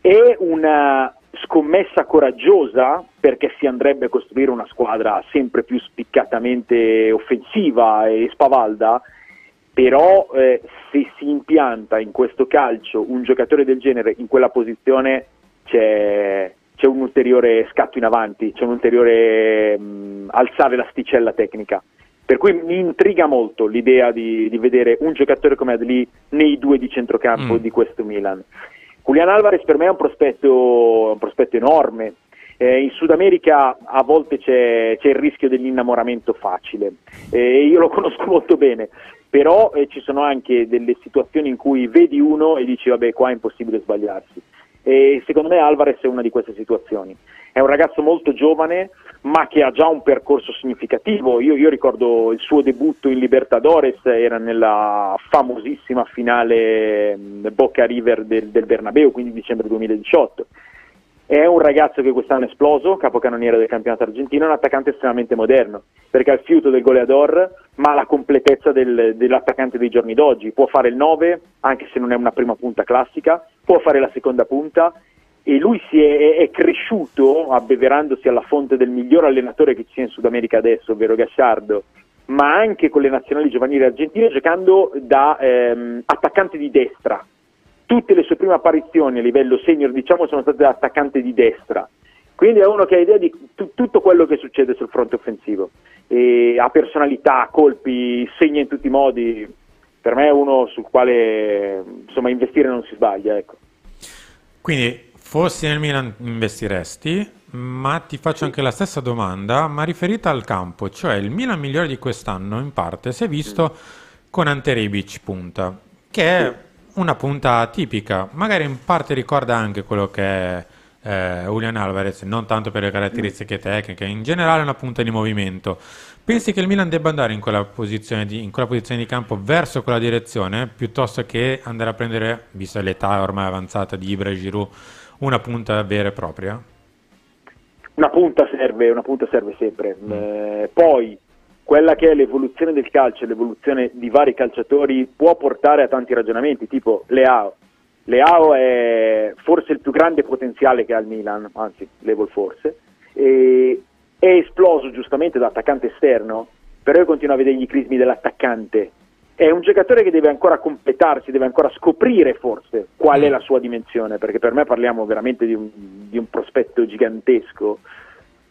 È una scommessa coraggiosa perché si andrebbe a costruire una squadra sempre più spiccatamente offensiva e spavalda, però eh, se si impianta in questo calcio un giocatore del genere in quella posizione c'è c'è un ulteriore scatto in avanti, c'è un ulteriore mh, alzare l'asticella tecnica. Per cui mi intriga molto l'idea di, di vedere un giocatore come Adli nei due di centrocampo mm. di questo Milan. Julian Alvarez per me è un prospetto, un prospetto enorme. Eh, in Sud America a volte c'è, c'è il rischio dell'innamoramento facile eh, io lo conosco molto bene, però eh, ci sono anche delle situazioni in cui vedi uno e dici vabbè qua è impossibile sbagliarsi e secondo me Alvarez è una di queste situazioni. È un ragazzo molto giovane ma che ha già un percorso significativo. Io, io ricordo il suo debutto in Libertadores, era nella famosissima finale Bocca River del, del Bernabeu, quindi dicembre 2018. È un ragazzo che quest'anno è esploso, capocannoniere del campionato argentino, è un attaccante estremamente moderno, perché ha il fiuto del goleador, ma ha la completezza del, dell'attaccante dei giorni d'oggi. Può fare il 9, anche se non è una prima punta classica, può fare la seconda punta e lui è, è, cresciuto abbeverandosi alla fonte del miglior allenatore che ci sia in Sud America adesso, ovvero Gasciardo, ma anche con le nazionali giovanili argentine giocando da ehm, attaccante di destra. Tutte le sue prime apparizioni a livello senior diciamo, sono state da attaccante di destra. Quindi è uno che ha idea di t- tutto quello che succede sul fronte offensivo. E ha personalità, colpi, segna in tutti i modi per me è uno sul quale insomma, investire non si sbaglia. Ecco. Quindi fossi nel Milan investiresti, ma ti faccio sì. anche la stessa domanda, ma riferita al campo, cioè il Milan migliore di quest'anno in parte si è visto mm. con Ante Rebic punta, che è sì. una punta tipica magari in parte ricorda anche quello che è eh, Julian Alvarez, non tanto per le caratteristiche mm. tecniche, in generale è una punta di movimento. Pensi che il Milan debba andare in quella, di, in quella posizione di, campo verso quella direzione piuttosto che andare a prendere, vista l'età ormai avanzata di Ibra e Giroud, una punta vera e propria? Una punta serve, una punta serve sempre. Mm. Eh, poi quella che è l'evoluzione del calcio, l'evoluzione di vari calciatori può portare a tanti ragionamenti, tipo Leao. Leao è forse il più grande potenziale che ha il Milan, anzi, level forse, e è esploso giustamente da attaccante esterno, però io continuo a vedere gli crismi dell'attaccante. È un giocatore che deve ancora completarsi, deve ancora scoprire forse qual è mm. la sua dimensione, perché per me parliamo veramente di un, di un prospetto gigantesco.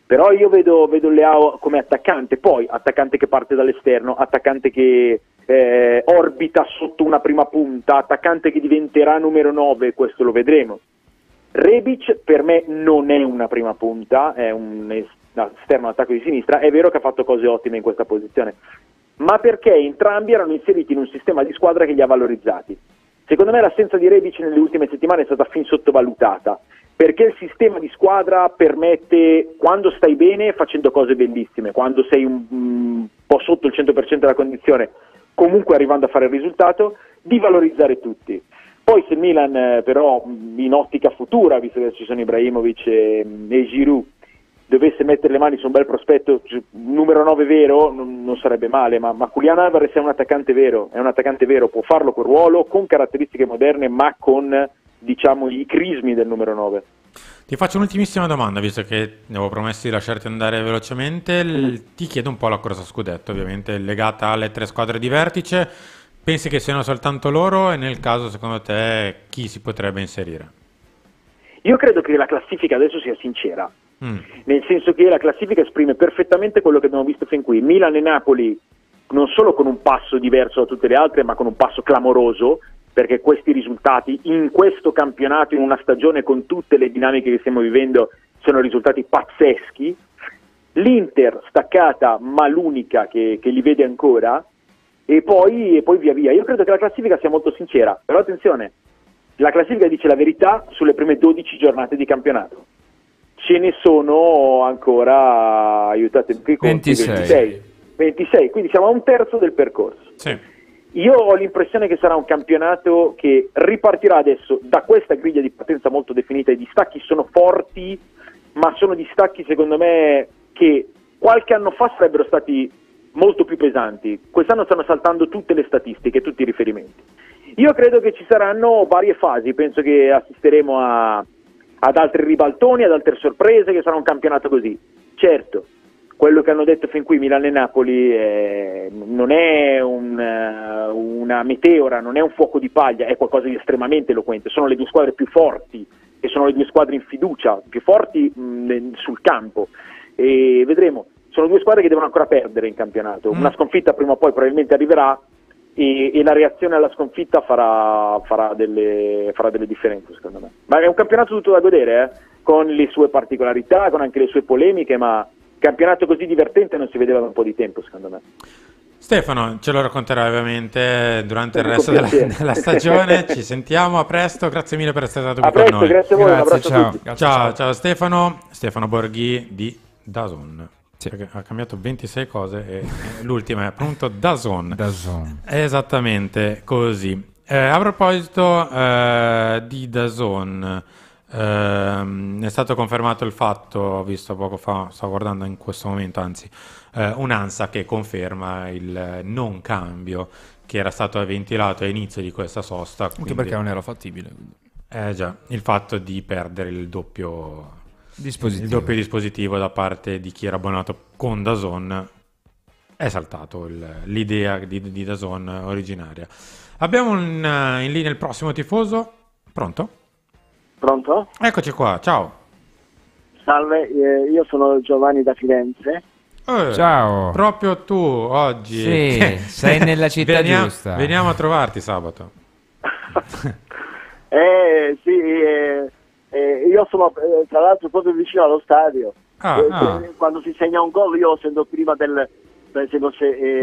Però io vedo, vedo Leao come attaccante, poi attaccante che parte dall'esterno, attaccante che eh, orbita sotto una prima punta, attaccante che diventerà numero 9, questo lo vedremo. Rebic per me non è una prima punta, è un est- da esterno all'attacco di sinistra, è vero che ha fatto cose ottime in questa posizione, ma perché entrambi erano inseriti in un sistema di squadra che li ha valorizzati. Secondo me l'assenza di Rebic nelle ultime settimane è stata fin sottovalutata, perché il sistema di squadra permette, quando stai bene, facendo cose bellissime, quando sei un, po' sotto il 100% della condizione, comunque arrivando a fare il risultato, di valorizzare tutti. Poi se Milan eh, però in ottica futura, visto che ci sono Ibrahimovic e, e Giroud, dovesse mettere le mani su un bel prospetto numero 9 vero non, non sarebbe male, ma, ma Julian Alvarez è un attaccante vero, è un attaccante vero, può farlo quel ruolo con caratteristiche moderne ma con diciamo i crismi del numero 9. Ti faccio un'ultimissima domanda, visto che ne avevo promesso di lasciarti andare velocemente, mm ti chiedo un po' la corsa scudetto, ovviamente legata alle tre squadre di vertice, pensi che siano soltanto loro e nel caso secondo te chi si potrebbe inserire? Io credo che la classifica adesso sia sincera, Mm. nel senso che la classifica esprime perfettamente quello che abbiamo visto fin qui. Milan e Napoli non solo con un passo diverso da tutte le altre, ma con un passo clamoroso, perché questi risultati in questo campionato, in una stagione con tutte le dinamiche che stiamo vivendo, sono risultati pazzeschi. L'Inter staccata, ma l'unica che, che li vede ancora, e poi, e poi via via. Io credo che la classifica sia molto sincera, però attenzione, la classifica dice la verità sulle prime 12 giornate di campionato ce ne sono ancora, aiutate, qui, 26. 26. 26, quindi siamo a un terzo del percorso. Sì. Io ho l'impressione che sarà un campionato che ripartirà adesso da questa griglia di partenza molto definita. I distacchi sono forti, ma sono distacchi secondo me che qualche anno fa sarebbero stati molto più pesanti. Quest'anno stanno saltando tutte le statistiche, tutti i riferimenti. Io credo che ci saranno varie fasi, penso che assisteremo a ad altri ribaltoni, ad altre sorprese, che sarà un campionato così. Certo, quello che hanno detto fin qui Milano e Napoli eh, non è un, eh, una meteora, non è un fuoco di paglia, è qualcosa di estremamente eloquente, sono le due squadre più forti e sono le due squadre in fiducia, più forti mh, sul campo e vedremo, sono due squadre che devono ancora perdere in campionato, mm. una sconfitta prima o poi probabilmente arriverà, e, e, la reazione alla sconfitta farà, farà, delle, farà, delle, differenze secondo me. Ma è un campionato tutto da godere, eh? con le sue particolarità, con anche le sue polemiche, ma campionato così divertente non si vedeva da un po' di tempo secondo me. Stefano ce lo racconterai ovviamente durante il resto della, della, stagione, ci sentiamo, a presto, grazie mille per essere stato qui a presto, con noi. Grazie a voi, grazie, ciao. ciao. ciao, ciao Stefano, Stefano Borghi di Dazon. Sì. ha cambiato 26 cose e l'ultima è appunto Da Zone. Da Zone. Esattamente così. Eh, a proposito eh, di Zone, eh, è stato confermato il fatto, ho visto poco fa, sto guardando in questo momento anzi, eh, un'ANSA che conferma il non cambio che era stato ventilato all'inizio di questa sosta. Anche quindi... perché non era fattibile. Quindi. Eh già, il fatto di perdere il doppio dispositivo. il doppio dispositivo da parte di chi era abbonato con Dazon è saltato il, l'idea di, di Dazon originaria. Abbiamo un, eh, in linea il prossimo tifoso. Pronto? Pronto? Eccoci qua, ciao. Salve, eh, io sono Giovanni da Firenze. Eh, ciao. Proprio tu oggi. Sì, sei nella città veniamo, giusta. Veniamo a trovarti sabato. eh sì, eh, eh, io sono eh, tra l'altro proprio vicino allo stadio. Ah, eh, ah. Quando si segna un gol io sento prima del... Se fosse, eh,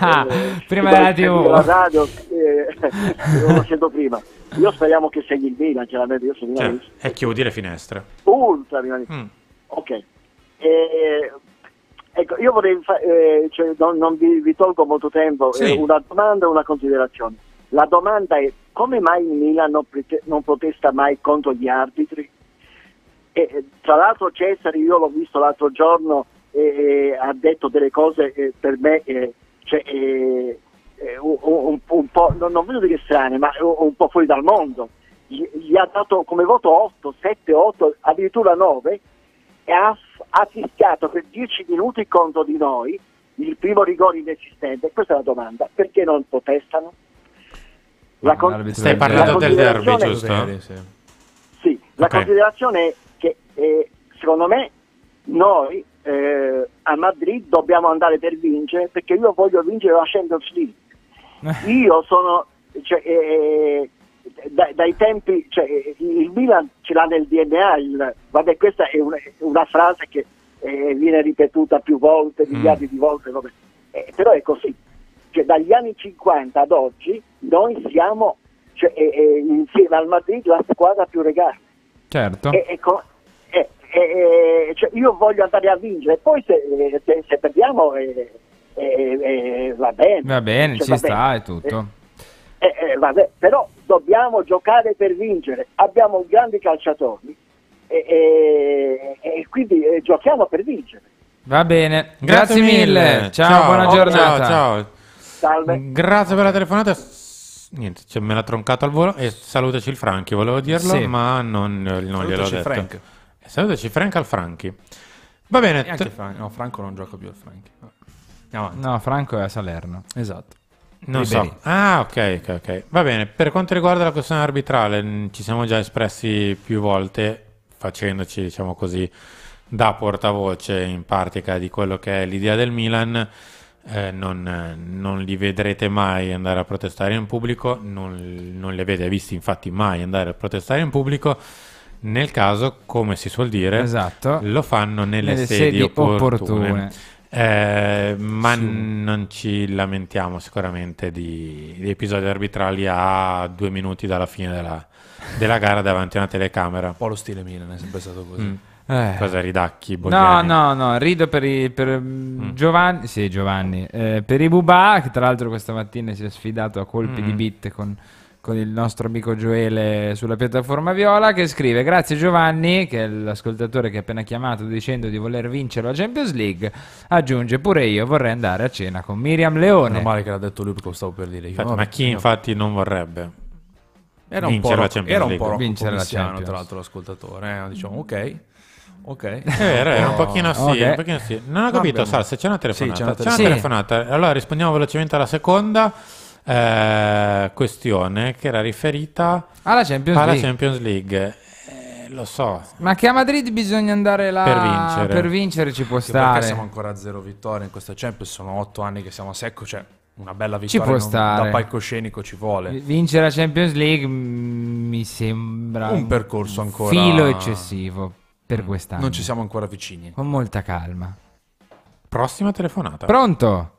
prima della TV la radio eh, lo sento prima io speriamo che segni il Milan chiaramente io sono cioè, e chiudi le finestre ultra mm. ok eh, Ecco, io vorrei, fa- eh, cioè, non, non vi, vi, tolgo molto tempo, sì. eh, una domanda e una considerazione. La domanda è come mai il Milan non protesta mai contro gli arbitri? E, tra l'altro Cesare, io l'ho visto l'altro giorno, eh, ha detto delle cose eh, per me eh, cioè, un, un, un, po', non, non voglio dire strane, ma un, po' fuori dal mondo. Gli, gli, ha dato come voto 8, 7, 8, addirittura 9 e ha, ha fischiato per 10 minuti contro di noi il primo rigore inesistente. Questa è la domanda, perché non protestano? con... Stai parlando del derby, giusto? Sì, la okay. considerazione è che eh, secondo me noi eh, a Madrid dobbiamo andare per vincere perché io voglio vincere la Champions League. Io sono cioè, eh, eh, dai, dai tempi, cioè, eh, il Milan ce l'ha nel DNA, il, vabbè, questa è una, una frase che eh, viene ripetuta più volte, mm. miliardi mm. di volte, vabbè, eh, però è così cioè, dagli anni 50 ad oggi noi siamo cioè, eh, eh, insieme al Madrid la squadra più regale. Certo. E, ecco, eh, cioè, io voglio andare a vincere, poi se, se, se perdiamo eh, eh, eh, va bene. Va bene, cioè, ci va sta, bene. è tutto. Vabbè, però dobbiamo giocare per vincere. Abbiamo grandi calciatori e, quindi giochiamo per vincere. Va bene, grazie, grazie mille. mille. Ciao, ciao, buona giornata. Ciao, ciao. Salve. Grazie per la telefonata. Niente, cioè me l'ha troncato al volo e salutaci il Franchi, volevo dirlo, sì. ma non, non ho detto. Frank. Eh, salutaci Frank al Franchi. Va bene. E anche Frank. No, Franco non gioca più al Franchi. No, Franco è a Salerno. Esatto. Non Liberi. so. Ah, ok, ok, ok. Va bene. Per quanto riguarda la questione arbitrale, ci siamo già espressi più volte facendoci, diciamo così, da portavoce in pratica di quello che è l'idea del Milan eh, non, non, li vedrete mai andare a protestare in pubblico, non, non li avete visti infatti mai andare a protestare in pubblico. Nel caso, come si suol dire, esatto. lo fanno nelle, nelle sedi, sedi, opportune. opportune. Eh, ma sì. n- non ci lamentiamo sicuramente di, di, episodi arbitrali a due minuti dalla fine della, della gara davanti a una telecamera. Un po' lo stile Milan è sempre stato così. Mm. Eh. Cosa ridacchi? Bogliani? No, no, no, rido per, i, per mm, mm. Giovanni, sì, Giovanni, eh, per i Bubà, che tra l'altro questa mattina si è sfidato a colpi mm. di bit con, con, il nostro amico Gioele sulla piattaforma Viola, che scrive, grazie Giovanni, che è l'ascoltatore che ha appena chiamato dicendo di voler vincere la Champions League, aggiunge pure io vorrei andare a cena con Miriam Leone. Non male che l'ha detto lui perché lo stavo per dire io. Infatti, ma chi infatti non vorrebbe? Era un po' la Champions era un po' vincere la Champions. tra l'altro l'ascoltatore, eh? diciamo ok. Ok. È vero, era un pochino sì, okay. un pochino sì. Non ho capito, Sal, se c'è una telefonata. Sì, c'è una, tele- c'è una sì. telefonata. Allora rispondiamo velocemente alla seconda eh, questione che era riferita alla Champions alla League. Champions League. Eh, lo so. Ma che a Madrid bisogna andare là per vincere, per vincere ci può Anche stare. Perché siamo ancora a zero vittorie in questa Champions, sono otto anni che siamo a secco, cioè una bella vittoria da palcoscenico ci vuole. Vincere la Champions League mh, mm, mi sembra un, un percorso ancora filo eccessivo per mm. quest'anno. Non ci siamo ancora vicini. Con molta calma. Prossima telefonata. Pronto?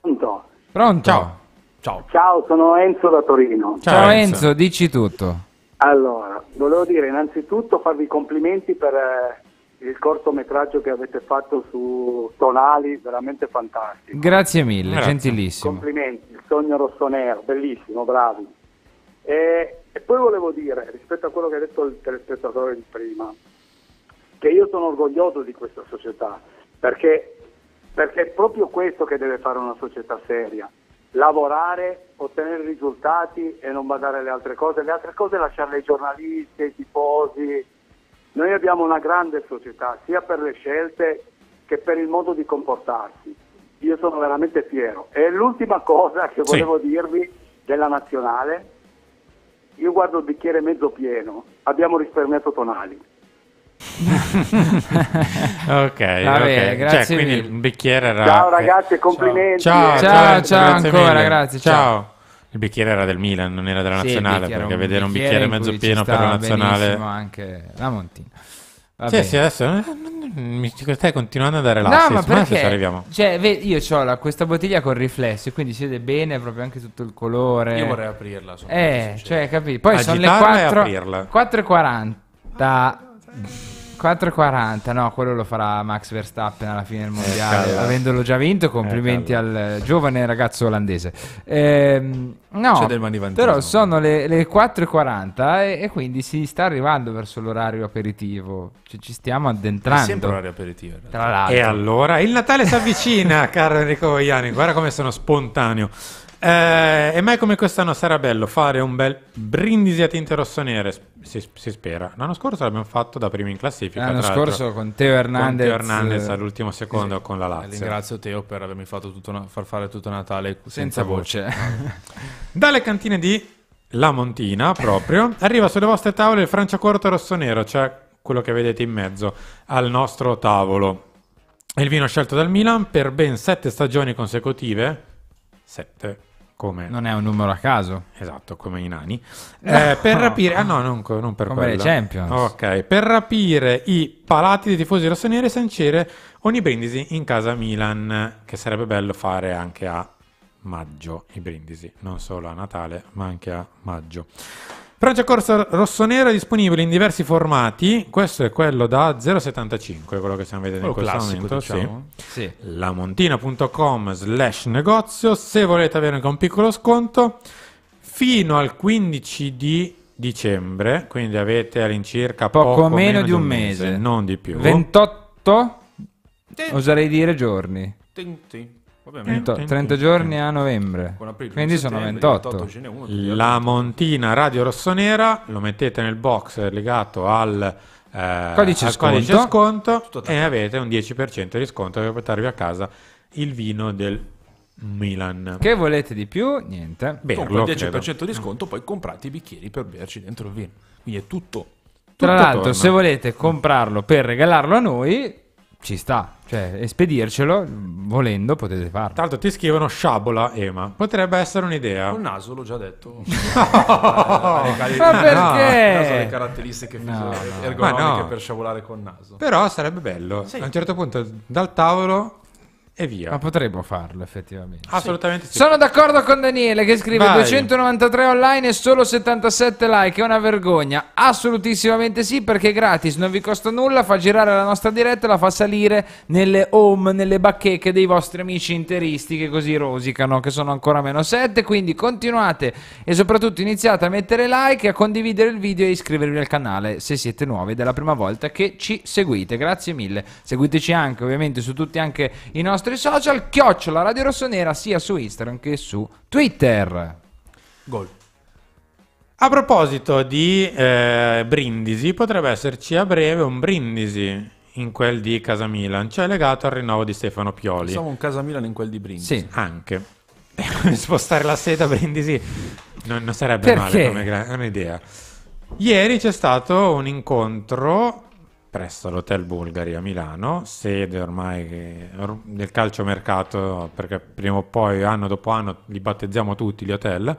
Pronto? Pronto? Ciao. Ciao. Ciao, sono Enzo da Torino. Ciao, Ciao Enzo. Enzo. dici tutto. Allora, volevo dire innanzitutto farvi complimenti per eh, il cortometraggio che avete fatto su Tonali, veramente fantastico. Grazie mille, Grazie. gentilissimo. Complimenti, il sogno rossonero, bellissimo, bravi. E, e poi volevo dire, rispetto a quello che ha detto il telespettatore di prima, che io sono orgoglioso di questa società, perché, perché è proprio questo che deve fare una società seria, lavorare, ottenere risultati e non badare alle altre cose, le altre cose lasciarle ai giornalisti, ai tifosi. Noi abbiamo una grande società, sia per le scelte che per il modo di comportarsi. Io sono veramente fiero. E l'ultima cosa che volevo sì. dirvi della nazionale, io guardo il bicchiere mezzo pieno, abbiamo risparmiato Tonali ok, Vabbè, okay. Cioè, quindi il bicchiere era... Ciao ragazzi, complimenti. Ciao, eh. ciao, ciao, ciao grazie ancora, mille. grazie. Ciao. ciao. Il bicchiere era del Milan, non era della nazionale, perché un vedere un bicchiere mezzo pieno per la nazionale... anche la Montina. Vabbè. Sì, sì, adesso eh, mi stai continuando a dare l'assist, no, ma perché? adesso arriviamo. Cioè, io ho la, questa bottiglia con riflesso, quindi si vede bene proprio anche tutto il colore. Io vorrei aprirla. So eh, cioè, capito. Poi Agitarla sono le 4, 4.40. 4.40, no, quello lo farà Max Verstappen alla fine del eh, mondiale, eh, avendolo già vinto. Eh, complimenti eh, al giovane ragazzo olandese. Ehm, no, però sono le, le 4.40 e, e, quindi si sta arrivando verso l'orario aperitivo. Cioè, ci stiamo addentrando. È sempre l'orario aperitivo. Tra l'altro. E allora il Natale si avvicina, caro Enrico Iani. Guarda come sono spontaneo. Eh, e mai come quest'anno sarà bello fare un bel brindisi a tinte rossonere, si, si spera. L'anno scorso l'abbiamo fatto da primo in classifica. L'anno scorso con Teo Hernandez. Con Teo Hernandez eh, all'ultimo secondo sì. con la Lazio. Ringrazio Teo per avermi fatto una, far fare tutto Natale senza, senza voce. voce. Dalle cantine di La Montina proprio, arriva sulle vostre tavole il franciacorto rossonero, cioè quello che vedete in mezzo al nostro tavolo. È Il vino scelto dal Milan per ben sette stagioni consecutive. Sette come... Non è un numero a caso. Esatto, come i nani. No. Eh, per rapire... Ah no, non, non per come quella. le Champions. Ok, per rapire i palati dei tifosi rossoneri e sancire ogni brindisi in casa Milan, che sarebbe bello fare anche a maggio i brindisi, non solo a Natale, ma anche a maggio. Progia corsa rossonera è disponibile in diversi formati. Questo è quello da 0,75, quello che stiamo vedendo quello in questo momento. Diciamo. Sì. Sì. Lamontina.com slash negozio. Se volete avere anche un piccolo sconto, fino al 15 di dicembre, quindi avete all'incirca poco, poco meno, meno, di un, mese, mese, non di più. 28, oserei dire giorni. Ovviamente. 30, 30 giorni a novembre, aprile, quindi sono 28. 28 1, la montina radio rossonera lo mettete nel box legato al eh, codice, al sconto, codice sconto e avete un 10% di sconto per portarvi a casa il vino del Milan. Che volete di più? Niente. Berlo, Con il 10% credo. di sconto poi comprate i bicchieri per berci dentro il vino. Quindi è tutto. tutto Tra l'altro, torna. se volete comprarlo per regalarlo a noi, ci sta. Cioè, e spedircelo, volendo, potete farlo. Tra l'altro ti scrivono sciabola, Ema. Potrebbe essere un'idea. Con naso l'ho già detto. Eh, no, ma perché? No. Naso le caratteristiche no, ergonomiche no. per sciabolare con naso. Però sarebbe bello. Sì. A un certo punto dal tavolo e via. Ma potremmo farlo effettivamente. Assolutamente sì. sì. Sono d'accordo con Daniele che scrive Vai. 293 online e solo 77 like, è una vergogna. Assolutissimamente sì perché è gratis, non vi costa nulla, fa girare la nostra diretta la fa salire nelle home, nelle bacheche dei vostri amici interisti che così rosicano, che sono ancora meno 7, quindi continuate e soprattutto iniziate a mettere like, a condividere il video e iscrivervi al canale se siete nuovi ed è la prima volta che ci seguite. Grazie mille. Seguiteci anche ovviamente su tutti anche i nostri nostri social, chiocciola Radio Rossonera sia su Instagram che su Twitter. Gol. A proposito di eh, brindisi, potrebbe esserci a breve un brindisi in quel di Casa Milan, cioè legato al rinnovo di Stefano Pioli. Siamo un Casa Milan in quel di brindisi. Sì, anche. Spostare la seta a brindisi non, non sarebbe Perché? male come gra- un'idea. Ieri c'è stato un incontro presso l'Hotel Bulgari a Milano, sede ormai del calciomercato, perché prima o poi, anno dopo anno, li battezziamo tutti gli hotel.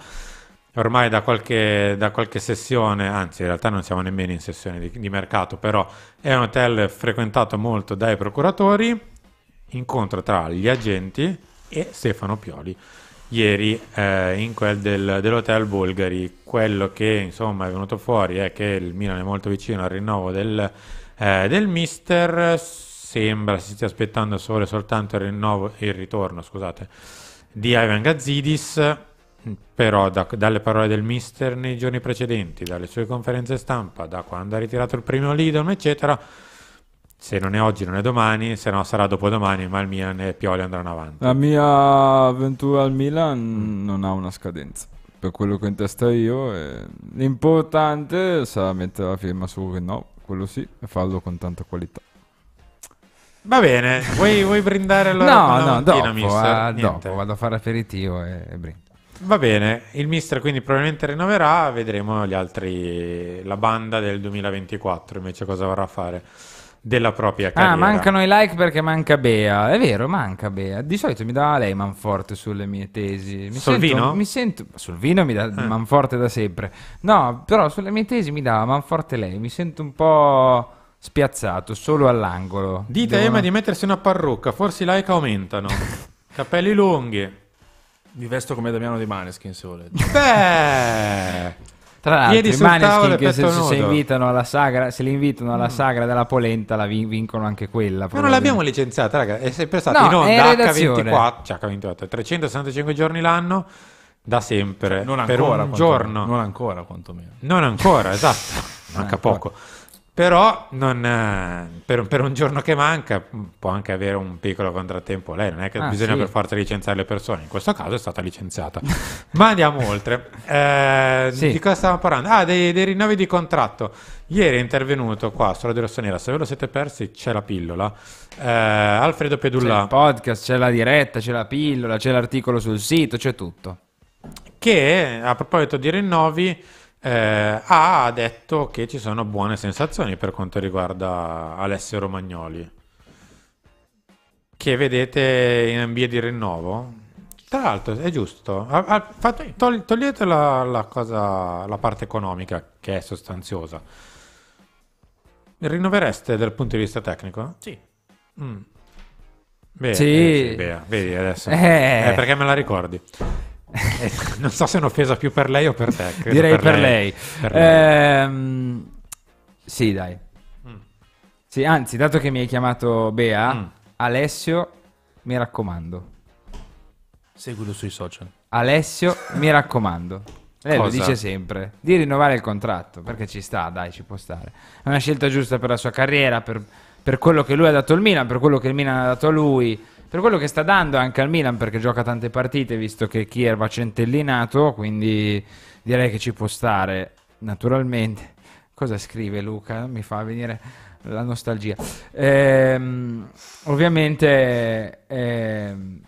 Ormai da qualche, da qualche sessione, anzi in realtà non siamo nemmeno in sessione di, di mercato, però è un hotel frequentato molto dai procuratori, incontro tra gli agenti e Stefano Pioli ieri eh, in quel del, dell'hotel Bulgari. Quello che insomma è venuto fuori è che il Milan è molto vicino al rinnovo del, eh, del mister. Sembra si stia aspettando solo e soltanto il, rinnovo, il ritorno scusate, di Ivan Gazzidis, però da, dalle parole del mister nei giorni precedenti, dalle sue conferenze stampa, da quando ha ritirato il primo Lidom, eccetera, se non è oggi non è domani, se no sarà dopodomani, ma il Milan e Pioli andranno avanti. La mia avventura al Milan mm. non ha una scadenza, per quello che ho in testa io. È... Eh, l'importante sarà mettere la firma su Rinnovo quello sì, e fallo con tanta qualità. Va bene, vuoi, vuoi brindare allora? No, no, mattina, dopo, ah, dopo, vado a fare aperitivo e, e brindo. Va bene, il mister quindi probabilmente rinnoverà, vedremo gli altri, la banda del 2024 invece cosa vorrà fare della propria ah, carriera. Ah, mancano i like perché manca Bea. È vero, manca Bea. Di solito mi dà lei manforte sulle mie tesi. Mi Solvino? Sento, mi sento, sul vino mi dà eh. manforte da sempre. No, però sulle mie tesi mi dava manforte lei. Mi sento un po' spiazzato, solo all'angolo. Dite a Emma di mettersi una parrucca, forse i like aumentano. Capelli lunghi. Mi vesto come Damiano di Maneskin se volete. Beh... Tra l'altro, i Maneskin che se, se, invitano alla sagra, se li invitano alla mm. sagra della polenta, la vin- vincono anche quella. Ma non l'abbiamo licenziata, raga. È sempre stata no, in onda H24, cioè H24, 365 giorni l'anno da sempre. Non ancora, per un giorno. Non ancora, quantomeno. Non ancora, esatto. Manca poco. Eh, però non, eh, per, per, un giorno che manca mm, può anche avere un piccolo contrattempo lei, non è che ah, bisogna sì. per forza licenziare le persone, in questo caso è stata licenziata. Ma andiamo oltre. Eh, sì. Di cosa stavamo parlando? Ah, dei, dei, rinnovi di contratto. Ieri è intervenuto qua sulla Rossonera, se ve lo siete persi c'è la pillola. Eh, Alfredo Pedulla. C'è il podcast, c'è la diretta, c'è la pillola, c'è l'articolo sul sito, c'è tutto. Che a proposito di rinnovi eh, ha detto che ci sono buone sensazioni per quanto riguarda Alessio Romagnoli, che vedete in via di rinnovo. Tra l'altro, è giusto, togliete la, la, cosa, la parte economica che è sostanziosa. Rinnovereste dal punto di vista tecnico? Sì. Mm. Beh, sì. Eh, sì beh, vedi adesso. Eh. Eh, perché me la ricordi? Eh, non so se è un'offesa più per lei o per te. Direi per, per, lei. lei. Per lei. Ehm, sì, dai. Mm. Sì, anzi, dato che mi hai chiamato Bea, mm. Alessio, mi raccomando. Seguilo sui social. Alessio, mi raccomando. Lei Cosa? lo dice sempre, di rinnovare il contratto, perché ci sta, dai, ci può stare. È una scelta giusta per la sua carriera, per, per quello che lui ha dato al Milan, per quello che il Milan ha dato a lui per quello che sta dando anche al Milan perché gioca tante partite visto che Kier va centellinato quindi direi che ci può stare naturalmente cosa scrive Luca mi fa venire la nostalgia ehm, ovviamente ehm...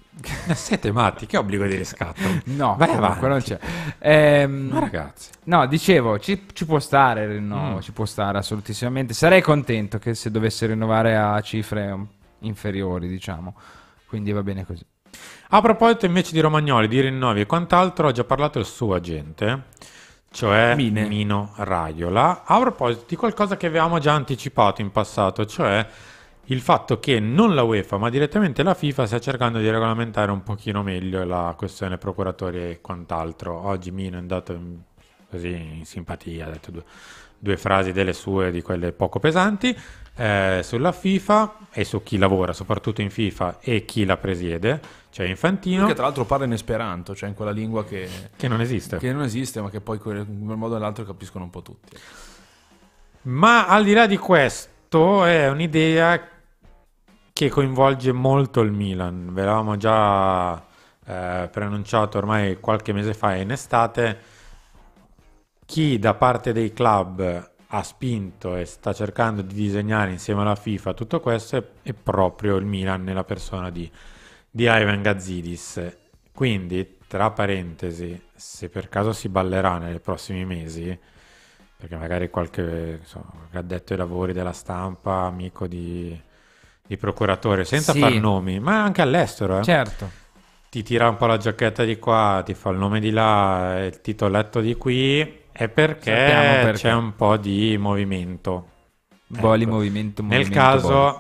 siete matti che obbligo di riscatto no vai avanti non c'è ehm, ma ragazzi no dicevo ci, ci può stare il rinnovo mm. ci può stare assolutissimamente sarei contento che se dovesse rinnovare a cifre inferiori diciamo quindi va bene così. A proposito invece di Romagnoli, di rinnovi e quant'altro, ha già parlato il suo agente, cioè Mine. Mino Raiola, a proposito di qualcosa che avevamo già anticipato in passato, cioè il fatto che non la UEFA ma direttamente la FIFA stia cercando di regolamentare un pochino meglio la questione procuratori e quant'altro. Oggi Mino è andato in, così in simpatia, ha detto due, due frasi delle sue, di quelle poco pesanti, eh, sulla FIFA e su chi lavora, soprattutto in FIFA e chi la presiede, cioè Infantino. Che tra l'altro parla in esperanto, cioè in quella lingua che, che non esiste. Che non esiste, ma che poi in un modo o nell'altro capiscono un po' tutti. Ma al di là di questo, è un'idea che coinvolge molto il Milan. Ve l'avevamo già eh, preannunciato ormai qualche mese fa in estate. Chi da parte dei club ha spinto e sta cercando di disegnare insieme alla FIFA tutto questo è, è proprio il Milan nella persona di, di Ivan Gazzidis. Quindi, tra parentesi, se per caso si ballerà nei prossimi mesi, perché magari qualche insomma, addetto ai lavori della stampa, amico di, di procuratore, senza sì. far nomi, ma anche all'estero, eh? certo. Ti tira un po' la giacchetta di qua, ti fa il nome di là, il titoletto di qui, è perché, perché, c'è un po' di movimento. Boli, ecco. movimento, movimento. Nel caso boli.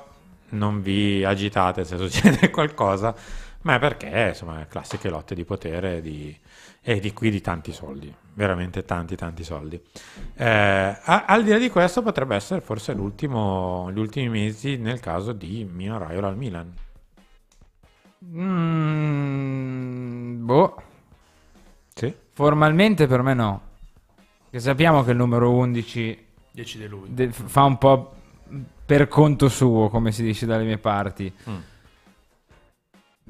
non vi agitate se succede qualcosa, ma è perché, insomma, classiche lotte di potere di... e di qui di tanti soldi, veramente tanti, tanti soldi. Eh, a- al di là di questo potrebbe essere forse l'ultimo, gli ultimi mesi nel caso di Mino Raiola al Milan. Mm, boh. Sì. Formalmente per me no. Che sappiamo che il numero 11 decide lui. De- fa un po' per conto suo, come si dice dalle mie parti. Mm.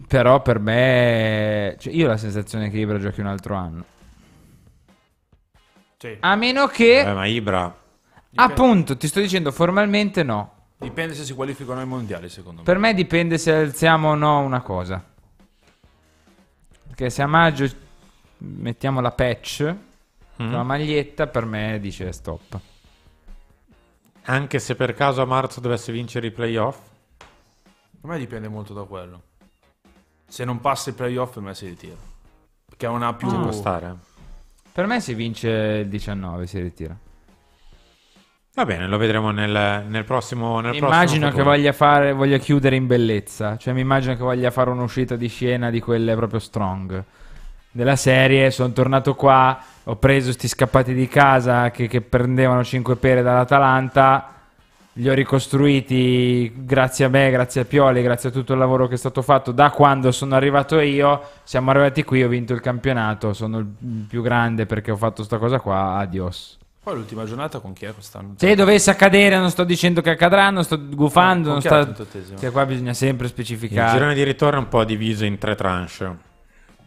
Però per me, cioè, io ho la sensazione che Ibra giochi un altro anno. Sì. A meno che... Eh, ma Ibra... Dipende. Appunto, ti sto dicendo formalmente no. Dipende se si qualificano ai mondiali, secondo me. Per me dipende se alziamo o no una cosa. Perché se a maggio mettiamo la patch, mm mm-hmm. la maglietta per me dice stop. Anche se per caso a marzo dovesse vincere i playoff? A me dipende molto da quello. Se non passa i playoff, per me si ritira. Perché non ha più. Ci stare. Eh. Per me si vince il 19, si ritira. Va bene, lo vedremo nel, nel prossimo. Nel immagino prossimo che voglia, fare, voglia chiudere in bellezza. Cioè, mi immagino che voglia fare un'uscita di scena di quelle proprio strong della serie, sono tornato qua, ho preso questi scappati di casa che, che prendevano 5 pere dall'Atalanta, li ho ricostruiti grazie a me, grazie a Pioli, grazie a tutto il lavoro che è stato fatto da quando sono arrivato io, siamo arrivati qui, ho vinto il campionato, sono il più grande perché ho fatto questa cosa qua, adios. Poi l'ultima giornata con chi è quest'anno? Se dovesse accadere, non sto dicendo che accadrà, non sto gufando, non sto... Cioè, qua bisogna sempre specificare. Il girone di ritorno è un po' diviso in tre tranche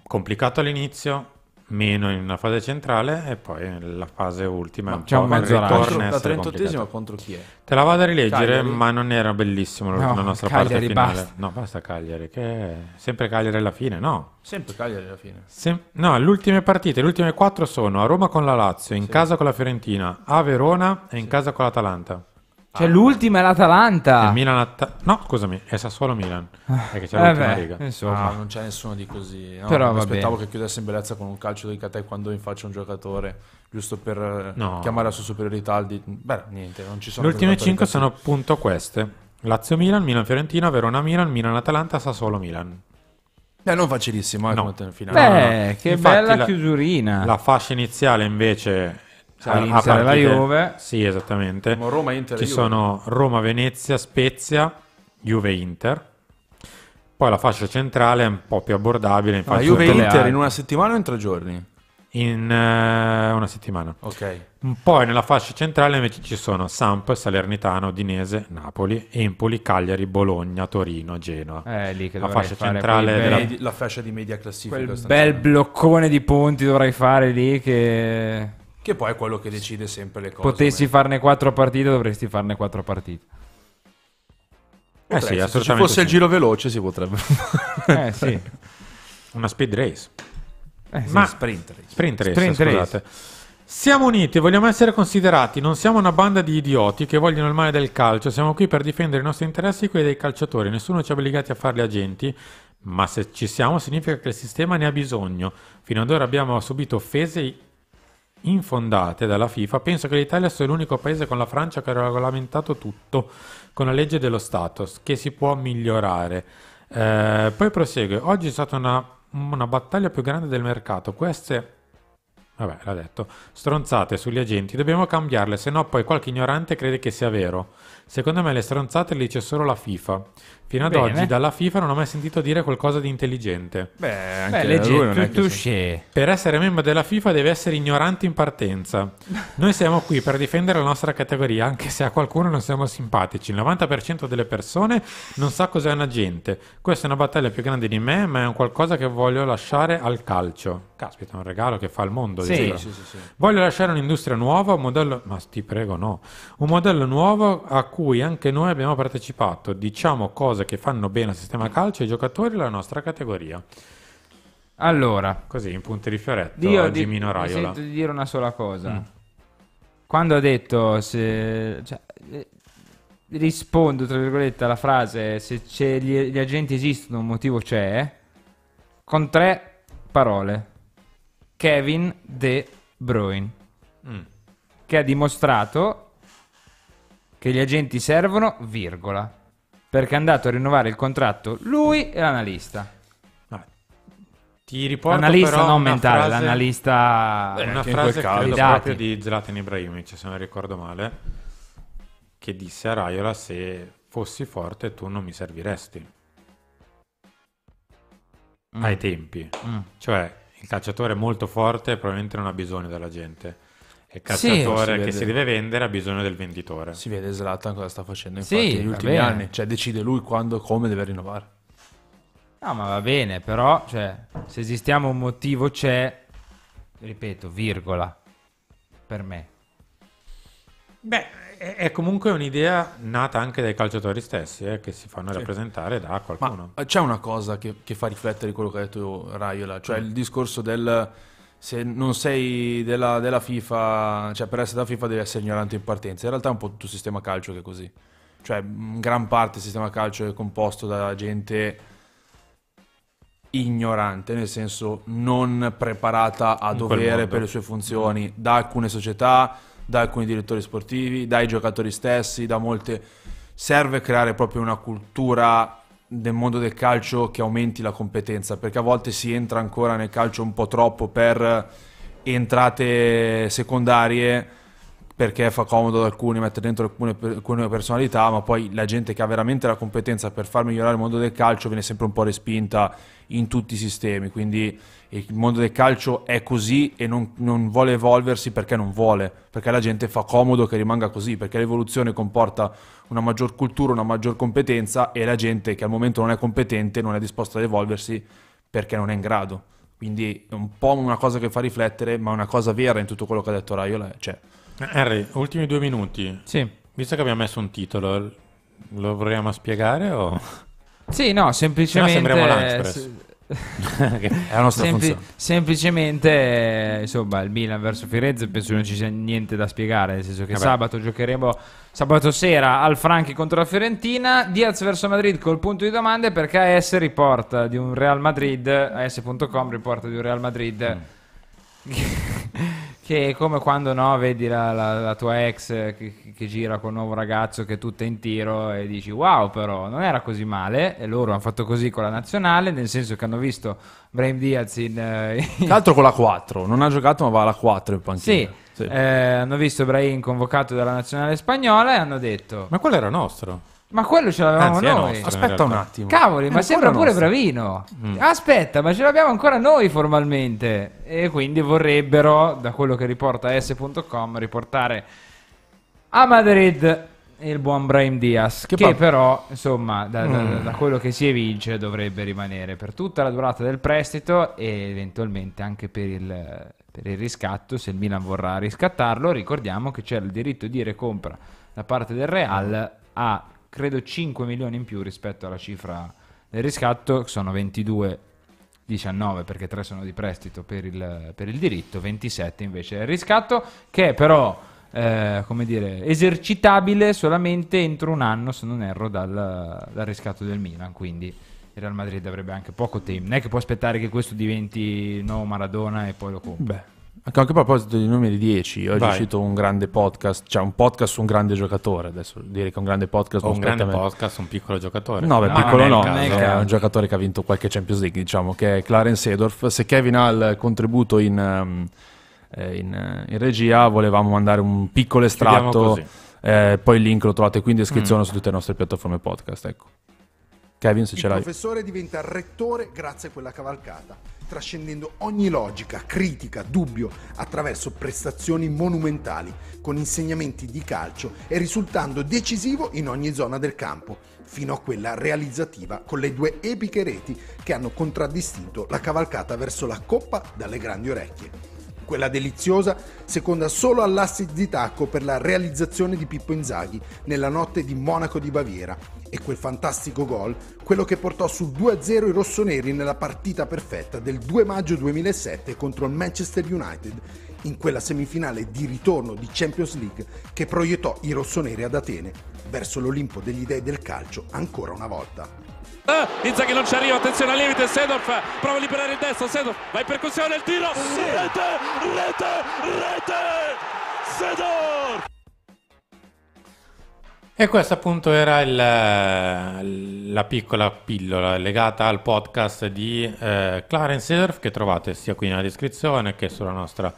complicato all'inizio, meno in una fase centrale e poi nella fase ultima ma c'è un mezzo contro, la 38esima contro chi è? te la vado a rileggere Cagliari. ma non era bellissimo no, la nostra Cagliari, parte finale basta. no basta Cagliari che sempre Cagliari alla fine no sempre Cagliari alla fine Sem- no le ultime partite le ultime quattro sono a Roma con la Lazio in sì. casa con la Fiorentina a Verona e in sì. casa con l'Atalanta cioè, ah, l'ultima è l'Atalanta. Milan At- no, scusami, è Sassuolo Milan. Ah, è che c'è eh l'ultima beh, riga. Insomma, no, non c'è nessuno di così. No, Però mi aspettavo bene. che chiudesse in bellezza con un calcio di Catè quando in faccia un giocatore, giusto per eh, no. chiamare la sua superiorità. Di... Beh, niente, non ci sono. Le ultime 5 sono appunto queste: Lazio Milan, Milan Fiorentina, Verona Milan, Milan Atalanta, Sassuolo Milan. Eh, non facilissimo, eh, no. come finale. Beh, no, no. che Infatti, bella chiusurina. La, la fascia iniziale invece cioè, all'Inter ah, ah, e la Juve. Sì, esattamente. Roma, Inter, Ci Juve. sono Roma, Venezia, Spezia, Juve, Inter. Poi la fascia centrale è un po' più abbordabile. Ma ah, Juve Inter in una settimana o in tre giorni? In uh, una settimana. Ok. Poi nella fascia centrale invece ci sono Samp, Salernitano, Dinese, Napoli, Empoli, Cagliari, Bologna, Torino, Genoa. È eh, lì che la fascia centrale della... la fascia di media classifica. Quel bel bloccone di punti dovrai fare lì che che poi è quello che decide sempre le cose. Potessi farne quattro partite, dovresti farne quattro partite. Eh sì, se ci fosse sì. il giro veloce si potrebbe fare. Eh sì. Una speed race. Eh, sì. Ma sprint race. Sprint race, sprint Race. Siamo uniti, vogliamo essere considerati, non siamo una banda di idioti che vogliono il male del calcio, siamo qui per difendere i nostri interessi e quelli dei calciatori, nessuno ci ha obbligati a farli agenti, ma se ci siamo significa che il sistema ne ha bisogno. Fino ad ora abbiamo subito offese infondate dalla FIFA, penso che l'Italia sia l'unico paese con la Francia che ha regolamentato tutto con la legge dello status, che si può migliorare. Eh, poi prosegue, oggi è stata una, una battaglia più grande del mercato, queste vabbè, l'ha detto, stronzate sugli agenti, dobbiamo cambiarle, se no poi qualche ignorante crede che sia vero. Secondo me le stronzate le dice solo la FIFA. Fino ad Bene. oggi dalla FIFA non ho mai sentito dire qualcosa di intelligente. Beh, anche Beh, lui non è che Per essere membro della FIFA deve essere ignorante in partenza. Noi siamo qui per difendere la nostra categoria, anche se a qualcuno non siamo simpatici. Il 90% delle persone non sa cos'è un agente. Questa è una battaglia più grande di me, ma è un qualcosa che voglio lasciare al calcio. Caspita, è un regalo che fa al mondo. Sì, sì, sì, sì, Voglio lasciare un'industria nuova, un modello... Ma ti prego, no. Un modello nuovo a cui anche noi abbiamo partecipato. Diciamo cosa cose che fanno bene al sistema calcio e ai giocatori della nostra categoria. Allora, così in punti di fioretto io a Gimino di, Raiola. sento di dire una sola cosa. Mm. Quando ha detto se, cioè, eh, rispondo tra virgolette alla frase se gli, gli, agenti esistono un motivo c'è con tre parole. Kevin De Bruyne mm. che ha dimostrato che gli agenti servono, virgola perché è andato a rinnovare il contratto lui e l'analista. Ti riporto l'analista non mentale, frase, l'analista eh, eh una frase credo proprio di Zlatan Ibrahimovic, se non ricordo male, che disse a Raiola se fossi forte tu non mi serviresti. Mm. Ai tempi. Mm. Cioè, il calciatore molto forte probabilmente non ha bisogno della gente il calciatore sì, che si deve vendere ha bisogno del venditore. Si vede Zlatan cosa sta facendo infatti sì, negli ultimi bene. anni, cioè decide lui quando e come deve rinnovare. No, ma va bene, però cioè, se esistiamo un motivo c'è, ripeto, virgola, per me. Beh, è comunque un'idea nata anche dai calciatori stessi eh, che si fanno sì. rappresentare da qualcuno. Ma eh, c'è una cosa che, che fa riflettere quello che ha detto Raiola, cioè mm. il discorso del se non sei della, della, FIFA, cioè per essere della FIFA devi essere ignorante in partenza. In realtà è un po' tutto il sistema calcio che è così. Cioè, in gran parte del sistema calcio è composto da gente ignorante, nel senso non preparata a in dovere per le sue funzioni, da alcune società, da alcuni direttori sportivi, dai giocatori stessi, da molte... Serve creare proprio una cultura nel mondo del calcio che aumenti la competenza, perché a volte si entra ancora nel calcio un po' troppo per entrate secondarie, perché fa comodo ad alcuni mettere dentro alcune, alcune personalità, ma poi la gente che ha veramente la competenza per far migliorare il mondo del calcio viene sempre un po' respinta in tutti i sistemi, quindi il mondo del calcio è così e non, non vuole evolversi perché non vuole, perché la gente fa comodo che rimanga così, perché l'evoluzione comporta una maggior cultura, una maggior competenza e la gente che al momento non è competente non è disposta ad evolversi perché non è in grado. Quindi è un po' una cosa che fa riflettere, ma è una cosa vera in tutto quello che ha detto Raiola. Eh, cioè... Harry, eh, ultimi due minuti. Sì. Visto che abbiamo messo un titolo, lo vorremmo spiegare o... Sì, no, semplicemente... no sembriamo l'Unchpress. S- è la nostra Sempli- funzione. Semplicemente, eh, insomma, il Milan verso Firenze penso che non ci sia niente da spiegare, nel senso che Vabbè. sabato giocheremo sabato sera al Franchi contro la Fiorentina, Diaz verso Madrid col punto di domanda perché AS riporta di un Real Madrid, AS.com riporta di un Real Madrid. Mm. Che è come quando no, vedi la, la, la, tua ex che, che gira un nuovo ragazzo che è tutta in tiro e dici wow però non era così male e loro hanno fatto così con la nazionale nel senso che hanno visto Brahim Diaz in... Eh, in... Tra l'altro con la 4, non ha giocato ma va alla 4 in panchina. Sì, sì. Eh, hanno visto Brahim convocato dalla nazionale spagnola e hanno detto... Ma quello era nostro. Ma quello ce l'avevamo Anzi, noi. nostro, Aspetta un attimo. Cavoli, ma sembra pure nostro. bravino. Mm. Aspetta, ma ce l'abbiamo ancora noi formalmente. E quindi vorrebbero, da quello che riporta s.com, riportare a Madrid il buon Brahim Diaz. Che, Che pa- però, insomma, da, da- mm. da quello che si evince, dovrebbe rimanere per tutta la durata del prestito e eventualmente anche per il, per il riscatto. Se il Milan vorrà riscattarlo, ricordiamo che c'è il diritto di recompra da parte del Real a credo 5 milioni in più rispetto alla cifra del riscatto, sono 22 19 perché 3 sono di prestito per il, per il diritto, 27 invece è il riscatto che è però eh, come dire, esercitabile solamente entro un anno se non erro dal, dal riscatto del Milan, quindi il Real Madrid avrebbe anche poco tempo, non è che può aspettare che questo diventi nuovo Maradona e poi lo compra. Beh anche a proposito di numeri 10, ho Vai. uscito un grande podcast, cioè un podcast su un grande giocatore, adesso dire che un grande podcast... O oh, un grande podcast, un piccolo giocatore. No, beh, no, piccolo no, è, è un giocatore che ha vinto qualche Champions League, diciamo, che è Clarence Edorf. Se Kevin ha il eh, contributo in, ehm, eh, in, eh, in regia, volevamo mandare un piccolo estratto, eh, poi il link lo trovate qui in descrizione mm. su tutte le nostre piattaforme podcast, ecco. Kevin, se il ce l'hai. Il professore diventa rettore grazie a quella cavalcata trascendendo ogni logica, critica, dubbio, attraverso prestazioni monumentali, con insegnamenti di calcio e risultando decisivo in ogni zona del campo, fino a quella realizzativa con le due epiche reti che hanno contraddistinto la cavalcata verso la Coppa dalle grandi orecchie quella deliziosa, seconda solo all'assist di tacco per la realizzazione di Pippo Inzaghi nella notte di Monaco di Baviera e quel fantastico gol, quello che portò sul 2-0 i rossoneri nella partita perfetta del 2 maggio 2007 contro il Manchester United in quella semifinale di ritorno di Champions League che proiettò i rossoneri ad Atene verso l'Olimpo degli dei del calcio ancora una volta. Eh, Inzaghi non ci arriva, attenzione al limite, Sedorf prova a liberare il destro, Sedorf va in percussione, il tiro, sì. rete, rete, rete, Sedorf! E questa appunto era il, la piccola pillola legata al podcast di eh, Clarence Sedorf che trovate sia qui nella descrizione che sulla nostra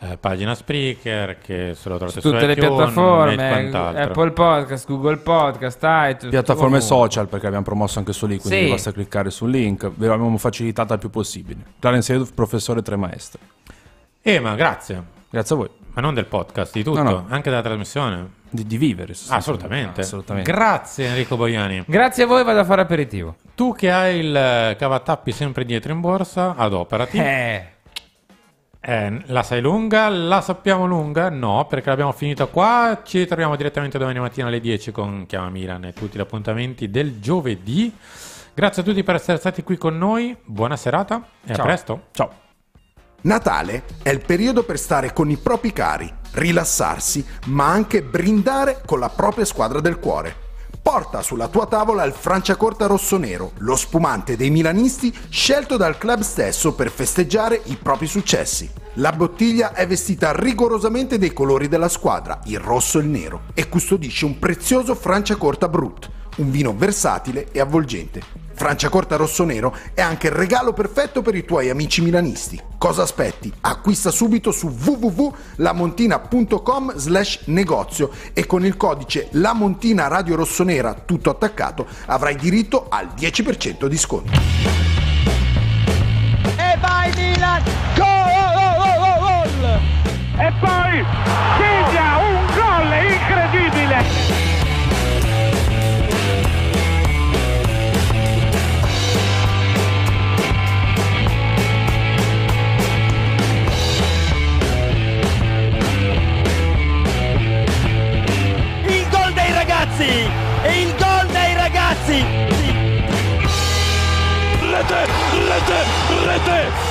eh, pagina Spreaker, che se lo trovate su tutte su le piattaforme, Apple Podcast, Google Podcast, iTunes, piattaforme social perché abbiamo promosso anche su lì, quindi sì. basta cliccare sul link, ve l'abbiamo facilitata il più possibile. Clarence Eduf, professore Tre Maestri. Ema, grazie. Grazie a voi. Ma non del podcast, di tutto, no, no. anche della trasmissione. Di, di vivere, assolutamente. assolutamente. Grazie Enrico Boiani. Grazie a voi, vado a fare aperitivo. Tu che hai il cavatappi sempre dietro in borsa, adoperati. Eh. Eh, la sai lunga? La sappiamo lunga? No, perché l'abbiamo finita qua. Ci ritroviamo direttamente domani mattina alle 10 con Chiama Milan e tutti gli appuntamenti del giovedì. Grazie a tutti per essere stati qui con noi. Buona serata e Ciao. a presto. Ciao. Natale è il periodo per stare con i propri cari, rilassarsi, ma anche brindare con la propria squadra del cuore porta sulla tua tavola il Franciacorta rossonero, lo spumante dei milanisti scelto dal club stesso per festeggiare i propri successi. La bottiglia è vestita rigorosamente dei colori della squadra, il rosso e il nero, e custodisce un prezioso Franciacorta Brut, un vino versatile e avvolgente. Franciacorta rosso-nero è anche il regalo perfetto per i tuoi amici milanisti. Cosa aspetti? Acquista subito su www.lamontina.com slash negozio e con il codice LAMONTINA Radio Rossonera tutto attaccato avrai diritto al 10% di sconto. E vai Milan! Go! e poi piglia un gol incredibile! ragazzi e il gol dei ragazzi! Rete, rete, rete,